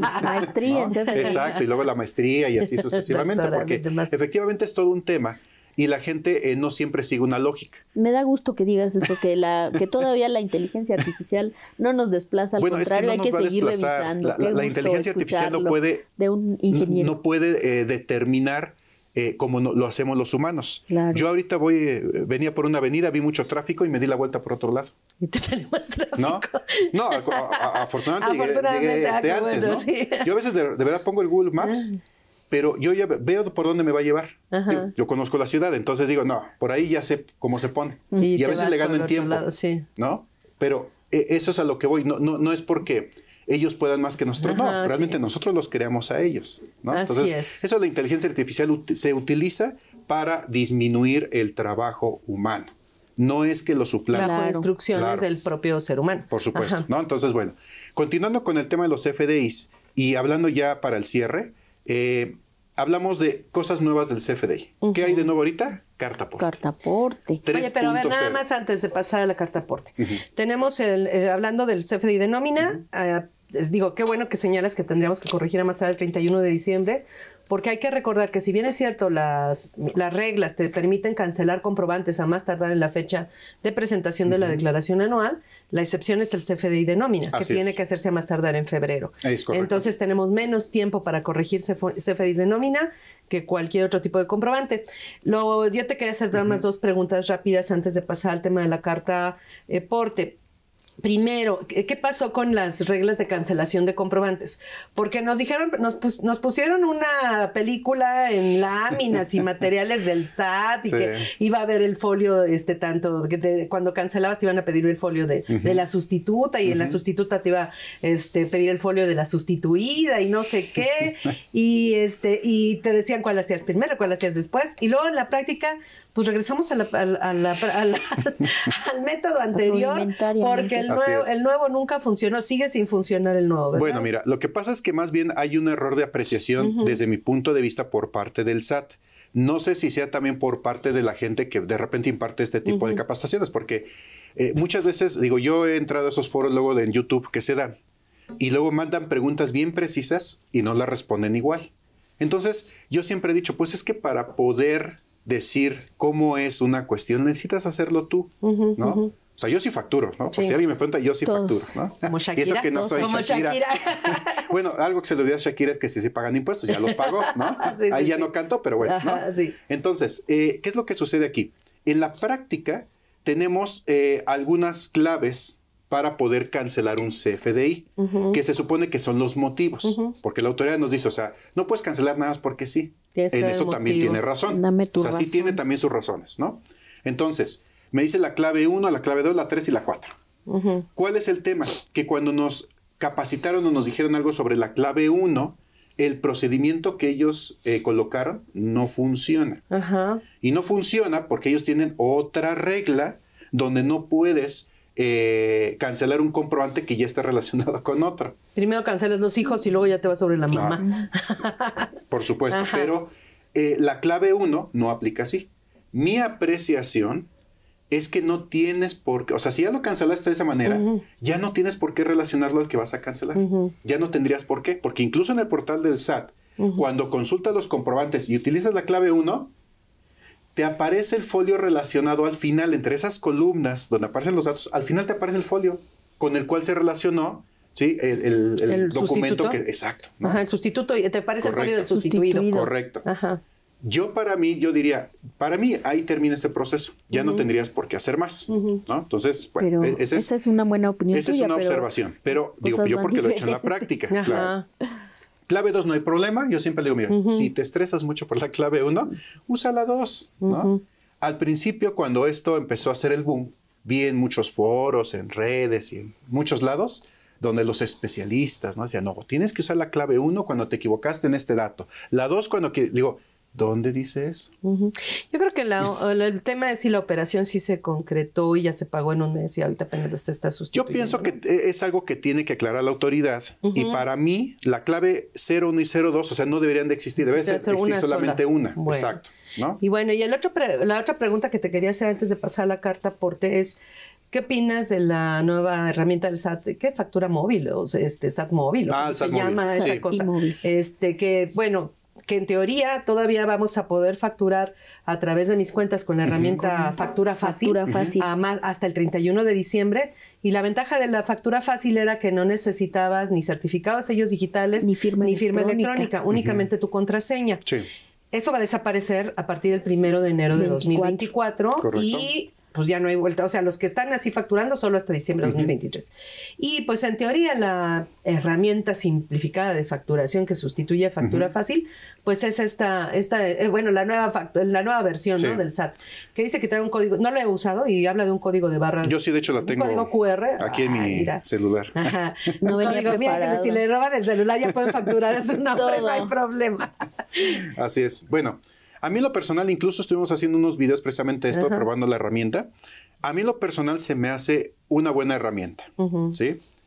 Speaker 4: [LAUGHS]
Speaker 3: maestría
Speaker 1: en CFDI. Exacto, y
Speaker 4: luego la maestría y así [LAUGHS] sucesivamente, porque efectivamente es todo un tema y la gente eh, no siempre sigue una lógica.
Speaker 3: Me da gusto que digas eso, que, la, que todavía la inteligencia artificial no nos desplaza, al contrario, hay que seguir revisando. La, inteligencia
Speaker 4: artificial no puede,
Speaker 3: No
Speaker 4: puede eh, determinar eh, como lo hacemos los humanos. Yo ahorita voy, eh, venía por una avenida, vi mucho tráfico y me di la vuelta por otro lado. Y te salió más tráfico. No, afortunadamente, antes. Yo a veces de, verdad pongo el Google Maps. Ah pero yo ya veo por dónde me va a llevar. Yo, conozco la ciudad, entonces digo, no, por ahí ya sé cómo se pone. Y, a veces le gano en tiempo. ¿No? Pero e, eso es a lo que voy. No, no, es porque ellos puedan más que nosotros. no, realmente nosotros los creamos a ellos. Así es. eso la inteligencia artificial se utiliza para disminuir el trabajo humano. No es que lo suplante. Las instrucciones del propio ser humano. Por supuesto. ¿no? Entonces, bueno, continuando con el tema de los FDIs y hablando ya para el cierre, eh, hablamos de cosas nuevas del CFDI. ¿Qué hay de nuevo ahorita? Cartaporte. Cartaporte. Oye, pero a ver, nada
Speaker 1: más antes de pasar a la cartaporte. Tenemos, el, eh, hablando del CFDI de nómina, les eh, digo, qué bueno que señalas que tendríamos que corregir a más allá el 31 de diciembre, porque hay que recordar que si bien es cierto, las, las reglas te permiten cancelar comprobantes a más tardar en la fecha de presentación de la declaración anual, la excepción es el CFDI de nómina, que tiene que hacerse a más tardar en febrero. Entonces tenemos menos tiempo para corregir CFDI de nómina que cualquier otro tipo de comprobante. Lo, yo te quería hacer dos preguntas rápidas antes de pasar al tema de la carta eh, porte primero, ¿qué pasó con las reglas de cancelación de comprobantes? Porque nos dijeron, nos, pusieron una película en láminas y [LAUGHS] materiales del SAT y que iba a ver el folio, este tanto, que cuando cancelabas te iban a pedir el folio de, la sustituta y en la sustituta te iba este, pedir el folio de la sustituida y no sé qué. [LAUGHS] y, este, y te decían cuál hacías primero, cuál hacías después. Y luego en la práctica, pues regresamos a [LAUGHS] al método anterior porque el nuevo, el nuevo, nunca funcionó, sigue sin funcionar el nuevo. ¿verdad? Bueno, mira,
Speaker 4: lo que pasa es que más bien hay un error de apreciación desde mi punto de vista por parte del SAT. No sé si sea también por parte de la gente que de repente imparte este tipo de capacitaciones, porque eh, muchas veces, digo, yo he entrado a esos foros luego de, en YouTube que se dan y luego mandan preguntas bien precisas y no las responden igual. Entonces, yo siempre he dicho, pues es que para poder decir cómo es una cuestión, necesitas hacerlo tú,
Speaker 1: ¿no?
Speaker 4: O sea, yo sí facturo, ¿no? si alguien me pregunta, yo sí facturo, ¿no? Como [LAUGHS] Shakira, eso que no soy Shakira. [LAUGHS] bueno, algo que se le olvida a Shakira es que si se pagan impuestos, ya los pagó, ¿no? [LAUGHS] Ahí ya no cantó, pero bueno, Entonces, eh, ¿qué es lo que sucede aquí? En la práctica tenemos eh, algunas claves para poder cancelar un CFDI, que se supone que son los motivos, porque la autoridad nos dice, o sea, no puedes cancelar nada más porque sí en eso también tiene razón. Dame o sea, tiene también sus razones, ¿no? Entonces, me dice la clave 1, la clave 2, la 3 y la 4. ¿Cuál es el tema? Que cuando nos capacitaron o nos dijeron algo sobre la clave 1, el procedimiento que ellos eh, colocaron no funciona. Y no funciona porque ellos tienen otra regla donde no puedes eh, cancelar un comprobante que ya está relacionado [LAUGHS] con otro.
Speaker 1: Primero cancelas los hijos y luego ya te va sobre la mamá.
Speaker 4: Por supuesto, pero eh, la clave 1 no aplica así. Mi apreciación es que no tienes por qué, o sea, si ya lo cancelaste de esa manera, ya no tienes por qué relacionarlo al que vas a cancelar. Ya no tendrías por qué, porque incluso en el portal del SAT, cuando consultas los comprobantes y utilizas la clave 1, te aparece el folio relacionado al final, entre esas columnas donde aparecen los datos, al final te aparece el folio con el cual se relacionó ¿sí? el, documento que... Exacto.
Speaker 1: Ajá, el sustituto, te aparece el folio del sustituido. Correcto.
Speaker 4: Yo para mí, yo diría, para mí ahí termina ese proceso, ya no tendrías por qué hacer más, Entonces, bueno, e-, esa
Speaker 3: es, una buena opinión. Esa es una observación,
Speaker 4: pero digo, yo porque lo he hecho en la práctica, claro. Clave 2 no hay problema. Yo siempre le digo, mira, si te estresas mucho por la clave 1, usa la 2, Al principio, cuando esto empezó a hacer el boom, vi en muchos foros, en redes y en muchos lados, donde los especialistas ¿no? decían, no, tienes que usar la clave 1 cuando te equivocaste en este dato, la 2 cuando, digo, ¿Dónde dices?
Speaker 1: Yo creo que el tema es si la operación sí se concretó y ya se pagó en un mes y ahorita apenas está sustituyendo. Yo pienso que
Speaker 4: e, es algo que tiene que aclarar la autoridad y para mí la clave 01 y 02, o sea, no deberían de existir, debe ser, solamente una. Exacto.
Speaker 1: Y bueno, y la otra pregunta que te quería hacer antes de pasar la carta por ti es, ¿Qué opinas de la nueva herramienta del SAT? ¿Qué factura móvil? O sea, este SAT móvil, ah, se llama esa cosa. Este, que, bueno, que en teoría todavía vamos a poder facturar a través de mis cuentas con la herramienta factura fácil, factura fácil. hasta el 31 de diciembre. Y la ventaja de la factura fácil era que no necesitabas ni certificados, sellos digitales, ni firma, electrónica. únicamente tu contraseña. Eso va a desaparecer a partir del primero de enero de 2024 pues ya no hay vuelta. O sea, los que están así facturando solo hasta diciembre de 2023. Y pues en teoría la herramienta simplificada de facturación que sustituye factura fácil, pues es esta, esta eh, bueno, la nueva, la nueva versión ¿no? del SAT, que dice que trae un código, no lo he usado y habla de un código de barras. Yo sí,
Speaker 4: de hecho la tengo. código QR. Aquí en mi celular.
Speaker 1: [LAUGHS] No venía digo, mira, si le roban el celular ya pueden facturar, es una [LAUGHS] no hay problema.
Speaker 4: Así es. Bueno, a mí lo personal, incluso estuvimos haciendo unos videos precisamente de esto, probando la herramienta. A mí lo personal se me hace una buena herramienta,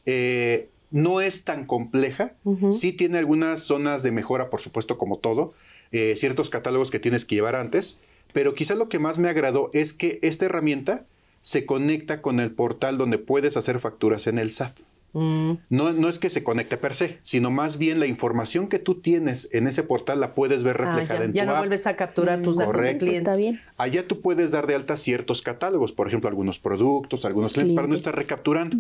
Speaker 4: eh, no es tan compleja, sí tiene algunas zonas de mejora, por supuesto, como todo, eh, ciertos catálogos que tienes que llevar antes, pero quizá lo que más me agradó es que esta herramienta se conecta con el portal donde puedes hacer facturas en el SAT. No, no es que se conecte per se, sino más bien la información que tú tienes en ese portal la puedes ver ah, reflejada en tu Ya no vuelves
Speaker 1: a capturar tus datos de clientes.
Speaker 4: Allá tú puedes dar de alta ciertos catálogos, por ejemplo, algunos productos, algunos clientes, para no estar recapturando.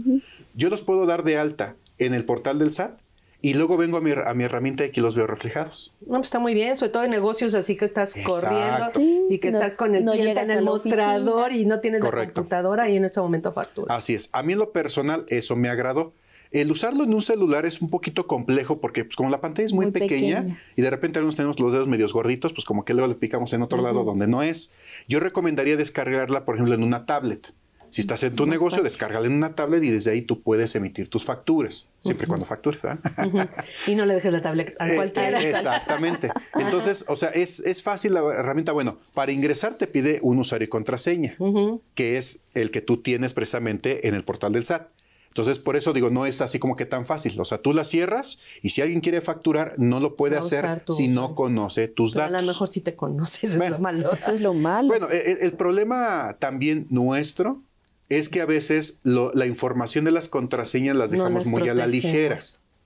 Speaker 4: Yo los puedo dar de alta en el portal del SAT y luego vengo a mi, a mi herramienta y aquí los veo reflejados.
Speaker 1: No, pues está muy bien, sobre todo en negocios así que estás corriendo y que estás con el cliente en el mostrador y no tienes la computadora y en ese momento
Speaker 4: facturas. Así es. A mí en lo personal eso me agradó. El usarlo en un celular es un poquito complejo porque pues, como la pantalla es muy, pequeña, y de repente nos tenemos los dedos medios gorditos, pues como que luego le picamos en otro lado donde no es. Yo recomendaría descargarla, por ejemplo, en una tablet. Si estás en tu negocio, descárgala en una tablet y desde ahí tú puedes emitir tus facturas, siempre cuando factures.
Speaker 1: Y no le dejes la tablet a eh, cualquiera. Eh,
Speaker 4: exactamente. [LAUGHS] Entonces, o sea, es, es, fácil la herramienta. Bueno, para ingresar te pide un usuario y contraseña, que es el que tú tienes precisamente en el portal del SAT. Entonces, por eso digo, no es así como que tan fácil. O sea, tú la cierras y si alguien quiere facturar, no lo puede hacer si no conoce tus datos. A lo mejor
Speaker 1: si te conoces, es
Speaker 4: lo malo. Eso es lo malo. Bueno, e, e, el, problema también nuestro es que a veces la información de las contraseñas las dejamos muy a la ligera,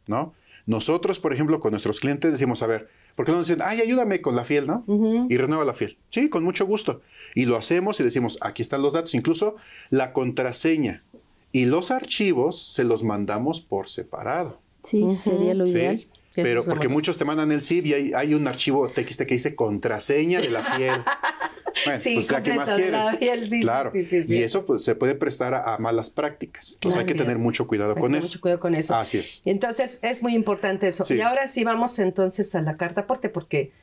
Speaker 4: ¿no? Nosotros, por ejemplo, con nuestros clientes decimos, a ver, ¿por qué no dicen, ay, ayúdame con la fiel, ¿no? Y renueva la fiel. Sí, con mucho gusto. Y lo hacemos y decimos, aquí están los datos, incluso la contraseña y los archivos se los mandamos por separado. Sí, sería lo ideal. Pero porque muchos te mandan el zip y hay, un archivo TXT que dice contraseña de la piel. [LAUGHS] Bueno, pues la que más quieres. claro. y eso pues, se puede prestar a, malas prácticas. Entonces hay que tener mucho cuidado con eso. Mucho cuidado con eso. Así es.
Speaker 1: Entonces es muy importante eso. Y ahora sí vamos entonces a la carta aporte porque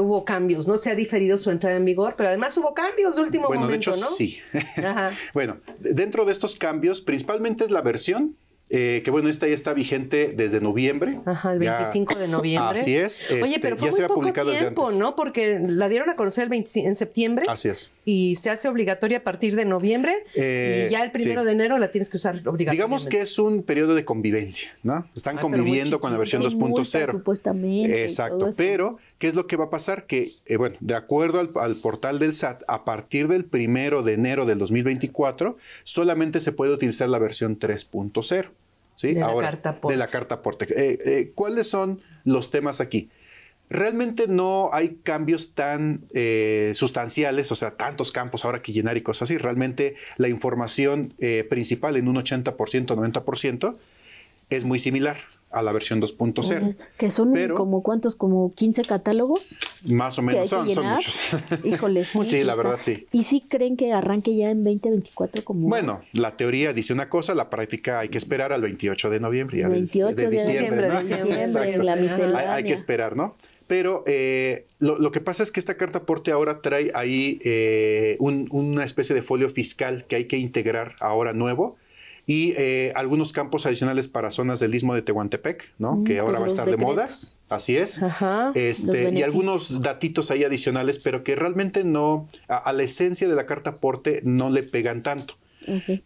Speaker 1: hubo cambios, ¿no? Se ha diferido su entrada en vigor, pero además hubo cambios de último bueno, momento, de hecho, ¿no? Sí. [LAUGHS]
Speaker 4: bueno, dentro de estos cambios, principalmente es la versión eh, que bueno, esta ya está vigente desde noviembre. Ajá, el 25 de noviembre. Así es. Este, Oye, pero fue muy poco tiempo,
Speaker 1: ¿no? Porque la dieron a conocer en septiembre. Así es. Y se hace obligatoria a partir de noviembre.
Speaker 4: y eh, ya el primero de
Speaker 1: enero la tienes que usar obligatoriamente. Digamos que
Speaker 4: es un periodo de convivencia, ¿no? Están ah, conviviendo con la versión 2.0.
Speaker 3: Supuestamente.
Speaker 4: Exacto. Pero, ¿qué es lo que va a pasar? Que, eh, bueno, de acuerdo al, al portal del SAT, a partir del primero de enero del 2024, solamente se puede utilizar la versión 3.0. De la carta aporte. Eh, eh, ¿Cuáles son los temas aquí? realmente no hay cambios tan eh, sustanciales, o sea, tantos campos ahora que llenar y cosas así. Realmente la información principal en un 80%, 90% es muy similar a la versión 2.0.
Speaker 3: Que son como cuántos, como 15 catálogos.
Speaker 4: Más o menos son, son, muchos. [LAUGHS] Híjole. sí, sí la verdad sí.
Speaker 3: ¿Y si creen que arranque ya en 2024 como... Bueno,
Speaker 4: la teoría dice una cosa, la práctica hay que esperar al 28 de noviembre. 28 de, diciembre, la hay, hay, que esperar, ¿no? Pero eh, lo, que pasa es que esta carta aporte ahora trae ahí eh, una especie de folio fiscal que hay que integrar ahora nuevo y eh, algunos campos adicionales para zonas del istmo de Tehuantepec, ¿no? Mm, que ahora va a pues estar de moda. Así es. este, y algunos datitos ahí adicionales, pero que realmente no, a, la esencia de la carta aporte no le pegan tanto.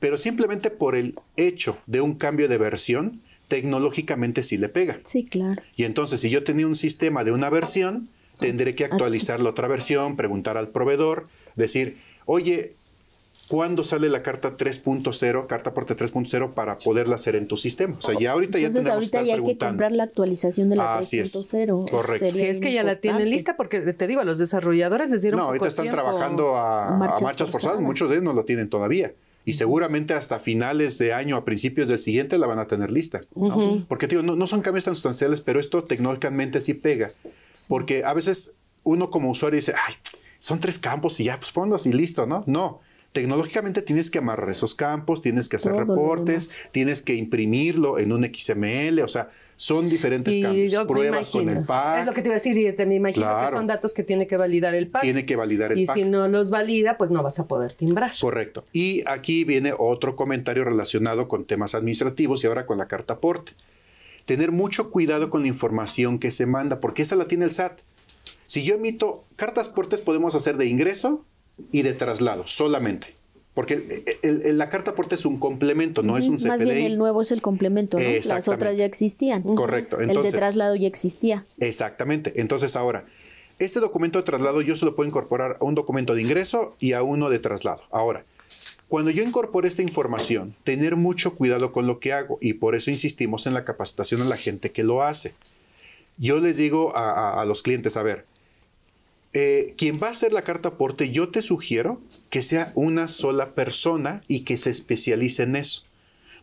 Speaker 4: Pero simplemente por el hecho de un cambio de versión, tecnológicamente sí le pega. Sí, claro. Y entonces, si yo tenía un sistema de una versión, tendré que actualizar la otra versión, preguntar al proveedor, decir, oye, cuándo sale la carta 3.0, carta porte 3.0 para poderla hacer en tu sistema. O sea, ya ahorita ya tenemos ya hay que comprar
Speaker 1: la actualización de la carta 3.0. Correcto. Si es que ya la tienen lista porque te digo, a los desarrolladores les dieron No, poco ahorita están trabajando a, marchas, forzadas. muchos
Speaker 4: de ellos no lo tienen todavía. Y seguramente hasta finales de año, a principios del siguiente, la van a tener lista. Porque, digo, no, son cambios tan sustanciales, pero esto tecnológicamente sí pega. Porque a veces uno como usuario dice, ay, son tres campos y ya, pues ponlos y listo, ¿no? No, Tecnológicamente tienes que amarrar esos campos, tienes que hacer reportes, tienes que imprimirlo en un XML, o sea, son diferentes campos. Pruebas con el PAC. Es
Speaker 1: lo que te iba a decir, y te, me imagino que son datos que tiene que validar el
Speaker 4: PAC. Tiene que validar el PAC. Y si
Speaker 1: no los valida, pues no vas a poder
Speaker 4: timbrar. Correcto. Y aquí viene otro comentario relacionado con temas administrativos y ahora con la carta aporte. Tener mucho cuidado con la información que se manda, porque esta la tiene el SAT. Si yo emito cartas portes, podemos hacer de ingreso, y de traslado solamente. Porque la carta aporte es un complemento, no es un CFDI. Más bien el
Speaker 3: nuevo es el complemento, ¿no? Las otras ya existían. Correcto. Entonces, el de traslado ya existía.
Speaker 4: Exactamente. Entonces ahora, este documento de traslado yo se lo puedo incorporar a un documento de ingreso y a uno de traslado. Ahora, cuando yo incorpore esta información, tener mucho cuidado con lo que hago y por eso insistimos en la capacitación a la gente que lo hace. Yo les digo a los clientes, a ver, eh, quien va a hacer la carta aporte, yo te sugiero que sea una sola persona y que se especialice en eso.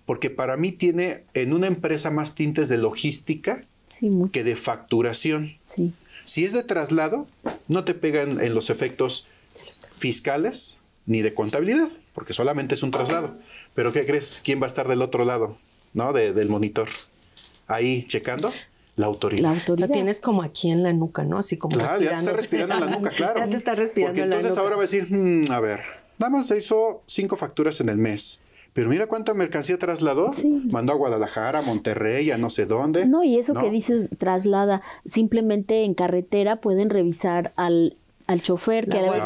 Speaker 4: Porque para mí tiene en una empresa más tintes de logística que de facturación. Si es de traslado, no te pegan en los efectos fiscales ni de contabilidad, porque solamente es un traslado. Pero ¿qué crees? ¿Quién va a estar del otro lado, no? del monitor. Ahí checando la autoridad.
Speaker 1: La tienes como aquí en la nuca, ¿no? Así como respirando. ya está respirando en la nuca, claro. Ya te [LAUGHS] está respirando Entonces ahora va a
Speaker 4: decir, mm, a ver, nada más se hizo cinco facturas en el mes. Pero mira cuánta mercancía trasladó. Mandó a Guadalajara, a Monterrey, a no sé dónde. No, y eso que
Speaker 3: dices traslada, simplemente en carretera pueden revisar al al chofer que a,
Speaker 1: veces,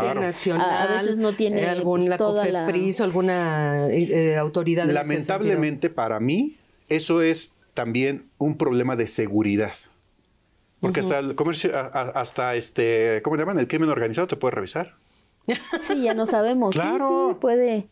Speaker 1: a, no tiene la alguna autoridad. Lamentablemente
Speaker 4: para mí eso es también un problema de seguridad. Porque hasta el comercio, hasta este, ¿cómo le llaman? El crimen organizado te puede revisar.
Speaker 3: [LAUGHS] Sí, ya no sabemos. claro. puede,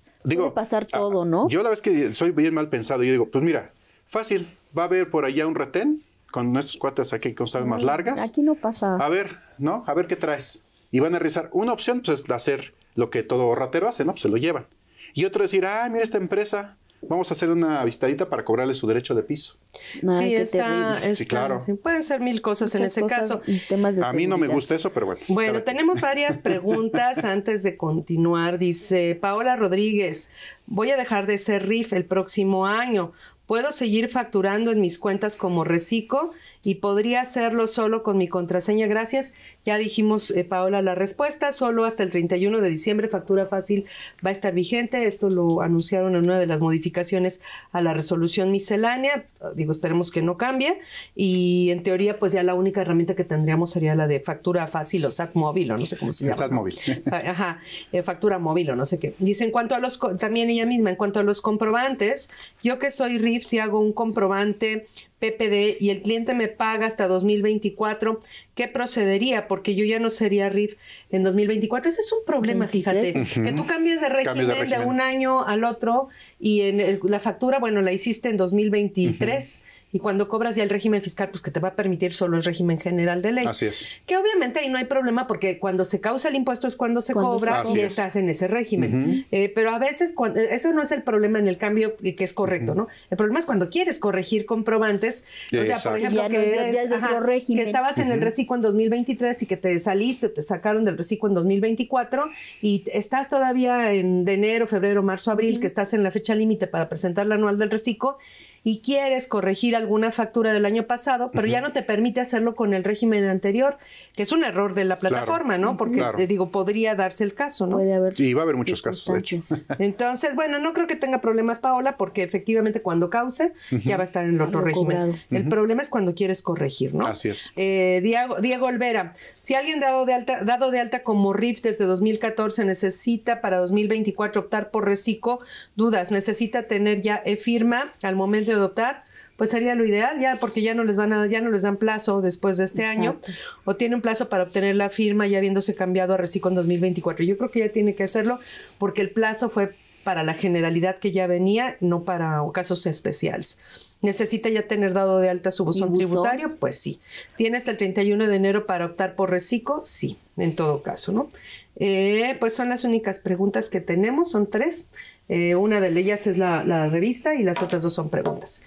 Speaker 4: pasar todo, ¿no? Yo la vez que soy bien mal pensado, yo digo, pues mira, fácil, va a haber por allá un retén con estos cuates aquí con saben más largas. Aquí no pasa. A ver, ¿no? A ver qué traes. Y van a revisar. Una opción pues, es hacer lo que todo ratero hace, ¿no? Pues se lo llevan. Y otro decir, ah, mira esta empresa, vamos a hacer una vistadita para cobrarle su derecho de piso. sí, está, sí, claro.
Speaker 1: pueden ser mil cosas en ese caso. a mí no me gusta
Speaker 4: eso, pero bueno. Bueno,
Speaker 1: tenemos [LAUGHS] varias preguntas antes de continuar. Dice Paola Rodríguez, voy a dejar de ser RIF el próximo año. ¿Puedo seguir facturando en mis cuentas como Recico? y podría hacerlo solo con mi contraseña, gracias. Ya dijimos, eh, Paola, la respuesta, solo hasta el 31 de diciembre factura fácil va a estar vigente. Esto lo anunciaron en una de las modificaciones a la resolución miscelánea. Digo, esperemos que no cambie. Y en teoría, pues ya la única herramienta que tendríamos sería la de factura fácil o SAT móvil o no sé cómo se llama. SAT móvil. Ah, ajá, eh, factura móvil o no sé qué. Dice, en cuanto a los, también ella misma, en cuanto a los comprobantes, yo que soy RIF, si hago un comprobante PPD y el cliente me paga hasta 2024, ¿qué procedería? Porque yo ya no sería RIF en 2024. Ese es un problema, fíjate, que tú cambias de régimen, de un año al otro y en la factura, bueno, la hiciste en 2023. Y cuando cobras ya el régimen fiscal, pues que te va a permitir solo el régimen general de ley. Así es. Que obviamente ahí no hay problema porque cuando se causa el impuesto es cuando se cobra y estás en ese régimen. Eh, pero a veces cuando, eh, eso no es el problema en el cambio que es correcto, ¿no? El problema es cuando quieres corregir comprobantes. o sea, por ejemplo, que, estabas en el reciclo en 2023 y que te saliste te sacaron del reciclo en 2024 y estás todavía en de enero, febrero, marzo, abril, que estás en la fecha límite para presentar la anual del reciclo y quieres corregir alguna factura del año pasado, pero ya no te permite hacerlo con el régimen anterior, que es un error de la plataforma, ¿no? Porque, te eh, digo, podría darse el caso, ¿no? Puede
Speaker 4: haber. Y va a haber muchos casos. De
Speaker 1: [LAUGHS] Entonces, bueno, no creo que tenga problemas, Paola, porque efectivamente cuando cause, ya va a estar en el otro régimen. El problema es cuando quieres corregir, ¿no? Así es. Eh, Diego, Diego, Olvera, si alguien dado de alta, dado de alta como RIF desde 2014 necesita para 2024 optar por reciclo, dudas, necesita tener ya eh, firma al momento de adoptar, pues sería lo ideal, ya porque ya no les van a, ya no les dan plazo después de este año, o tiene un plazo para obtener la firma ya habiéndose cambiado a Recico en 2024. Yo creo que ya tiene que hacerlo porque el plazo fue para la generalidad que ya venía, no para casos especiales. ¿Necesita ya tener dado de alta su buzón, tributario? Pues sí. ¿Tiene hasta el 31 de enero para optar por Recico? Sí, en todo caso, ¿no? Eh, pues son las únicas preguntas que tenemos, son tres. Eh, una de ellas es la, revista y las otras dos son preguntas.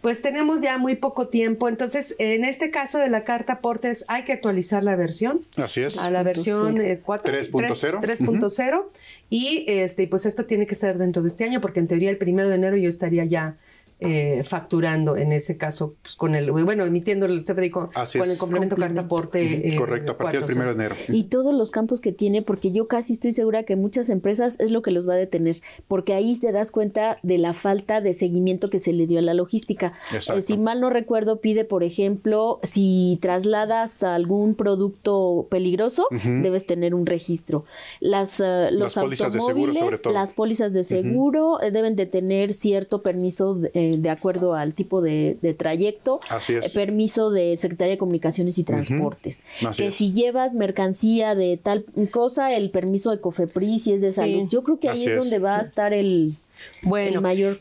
Speaker 1: Pues tenemos ya muy poco tiempo, entonces en este caso de la carta aportes hay que actualizar la versión. Así es. A la versión 3.0. Eh, 3.0. Y este, pues esto tiene que ser dentro de este año porque en teoría el primero de enero yo estaría ya eh, facturando, en ese caso, pues, con el, bueno, emitiendo el CFDI con, el complemento carta aporte. Eh, Correcto,
Speaker 4: a partir del 1 de enero.
Speaker 1: Y
Speaker 3: todos los campos que tiene, porque yo casi estoy segura que muchas empresas es lo que los va a detener, porque ahí te das cuenta de la falta de seguimiento que se le dio a la logística. Eh, si mal no recuerdo, pide, por ejemplo, si trasladas algún producto peligroso, debes tener un registro. Las, los automóviles, pólizas de seguro, las pólizas de seguro deben de tener cierto permiso. De, eh, de acuerdo al tipo de, trayecto. Eh, permiso de Secretaría de Comunicaciones y Transportes. que si llevas mercancía de tal cosa, el permiso de COFEPRIS, si es de salud. Yo creo que ahí es, donde va a estar el, bueno,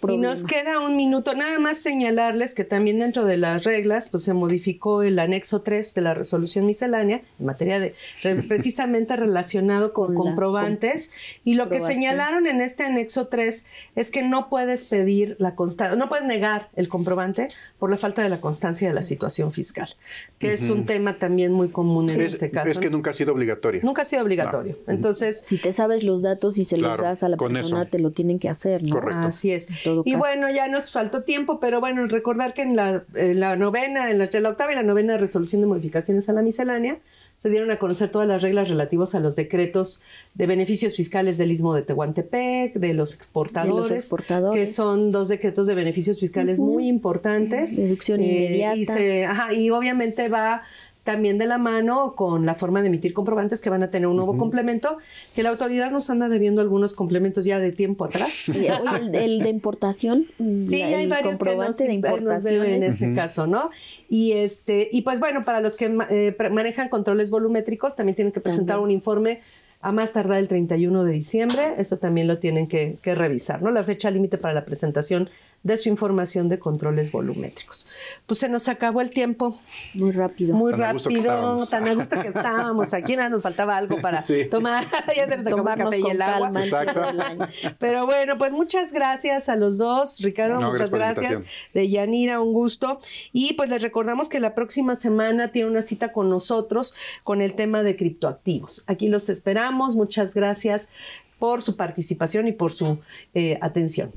Speaker 1: Y nos queda un minuto, nada más señalarles que también dentro de las reglas, pues se modificó el anexo 3 de la resolución miscelánea en materia de [LAUGHS] precisamente relacionado con, comprobantes. y lo que señalaron en este anexo 3 es que no puedes pedir la constancia, no puedes negar el comprobante por la falta de la constancia de la situación
Speaker 4: fiscal, que es un
Speaker 1: tema también muy común en este caso. Es que
Speaker 4: nunca ha sido obligatorio.
Speaker 1: Nunca ha sido obligatorio.
Speaker 3: Entonces. Si te sabes los datos y se
Speaker 4: los das a la persona,
Speaker 3: te lo tienen que hacer. ¿no? Correcto. Así es. Y
Speaker 1: bueno, ya nos faltó tiempo, pero bueno, recordar que en la, novena, en la, octava y la novena resolución de modificaciones a la miscelánea, se dieron a conocer todas las reglas relativas a los decretos de beneficios fiscales del Istmo de Tehuantepec, de los exportadores, que son dos decretos de beneficios fiscales muy importantes.
Speaker 3: Deducción eh, inmediata.
Speaker 1: y obviamente va también de la mano con la forma de emitir comprobantes que van a tener un nuevo complemento, que la autoridad nos anda debiendo algunos complementos ya de tiempo atrás. Sí, el, de [LAUGHS] importación.
Speaker 3: Sí, hay varios comprobantes
Speaker 1: de importación en ese caso, ¿no? Y este y pues bueno, para los que eh, manejan controles volumétricos también tienen que presentar un informe a más tardar el 31 de diciembre. Eso también lo tienen que, que revisar, ¿no? La fecha límite para la presentación de su información de controles volumétricos. Pues se nos acabó el tiempo. Muy
Speaker 3: rápido. Muy rápido, tan
Speaker 1: a gusto que estábamos. Aquí nada nos faltaba algo para [LAUGHS] tomar, [LAUGHS] ya se nos el café el Pero bueno, pues muchas gracias a los dos. Ricardo, muchas gracias. gracias. De Yanira, un gusto. Y pues les recordamos que la próxima semana tiene una cita con nosotros con el tema de criptoactivos. Aquí los esperamos. Muchas gracias por su participación y por su eh, atención.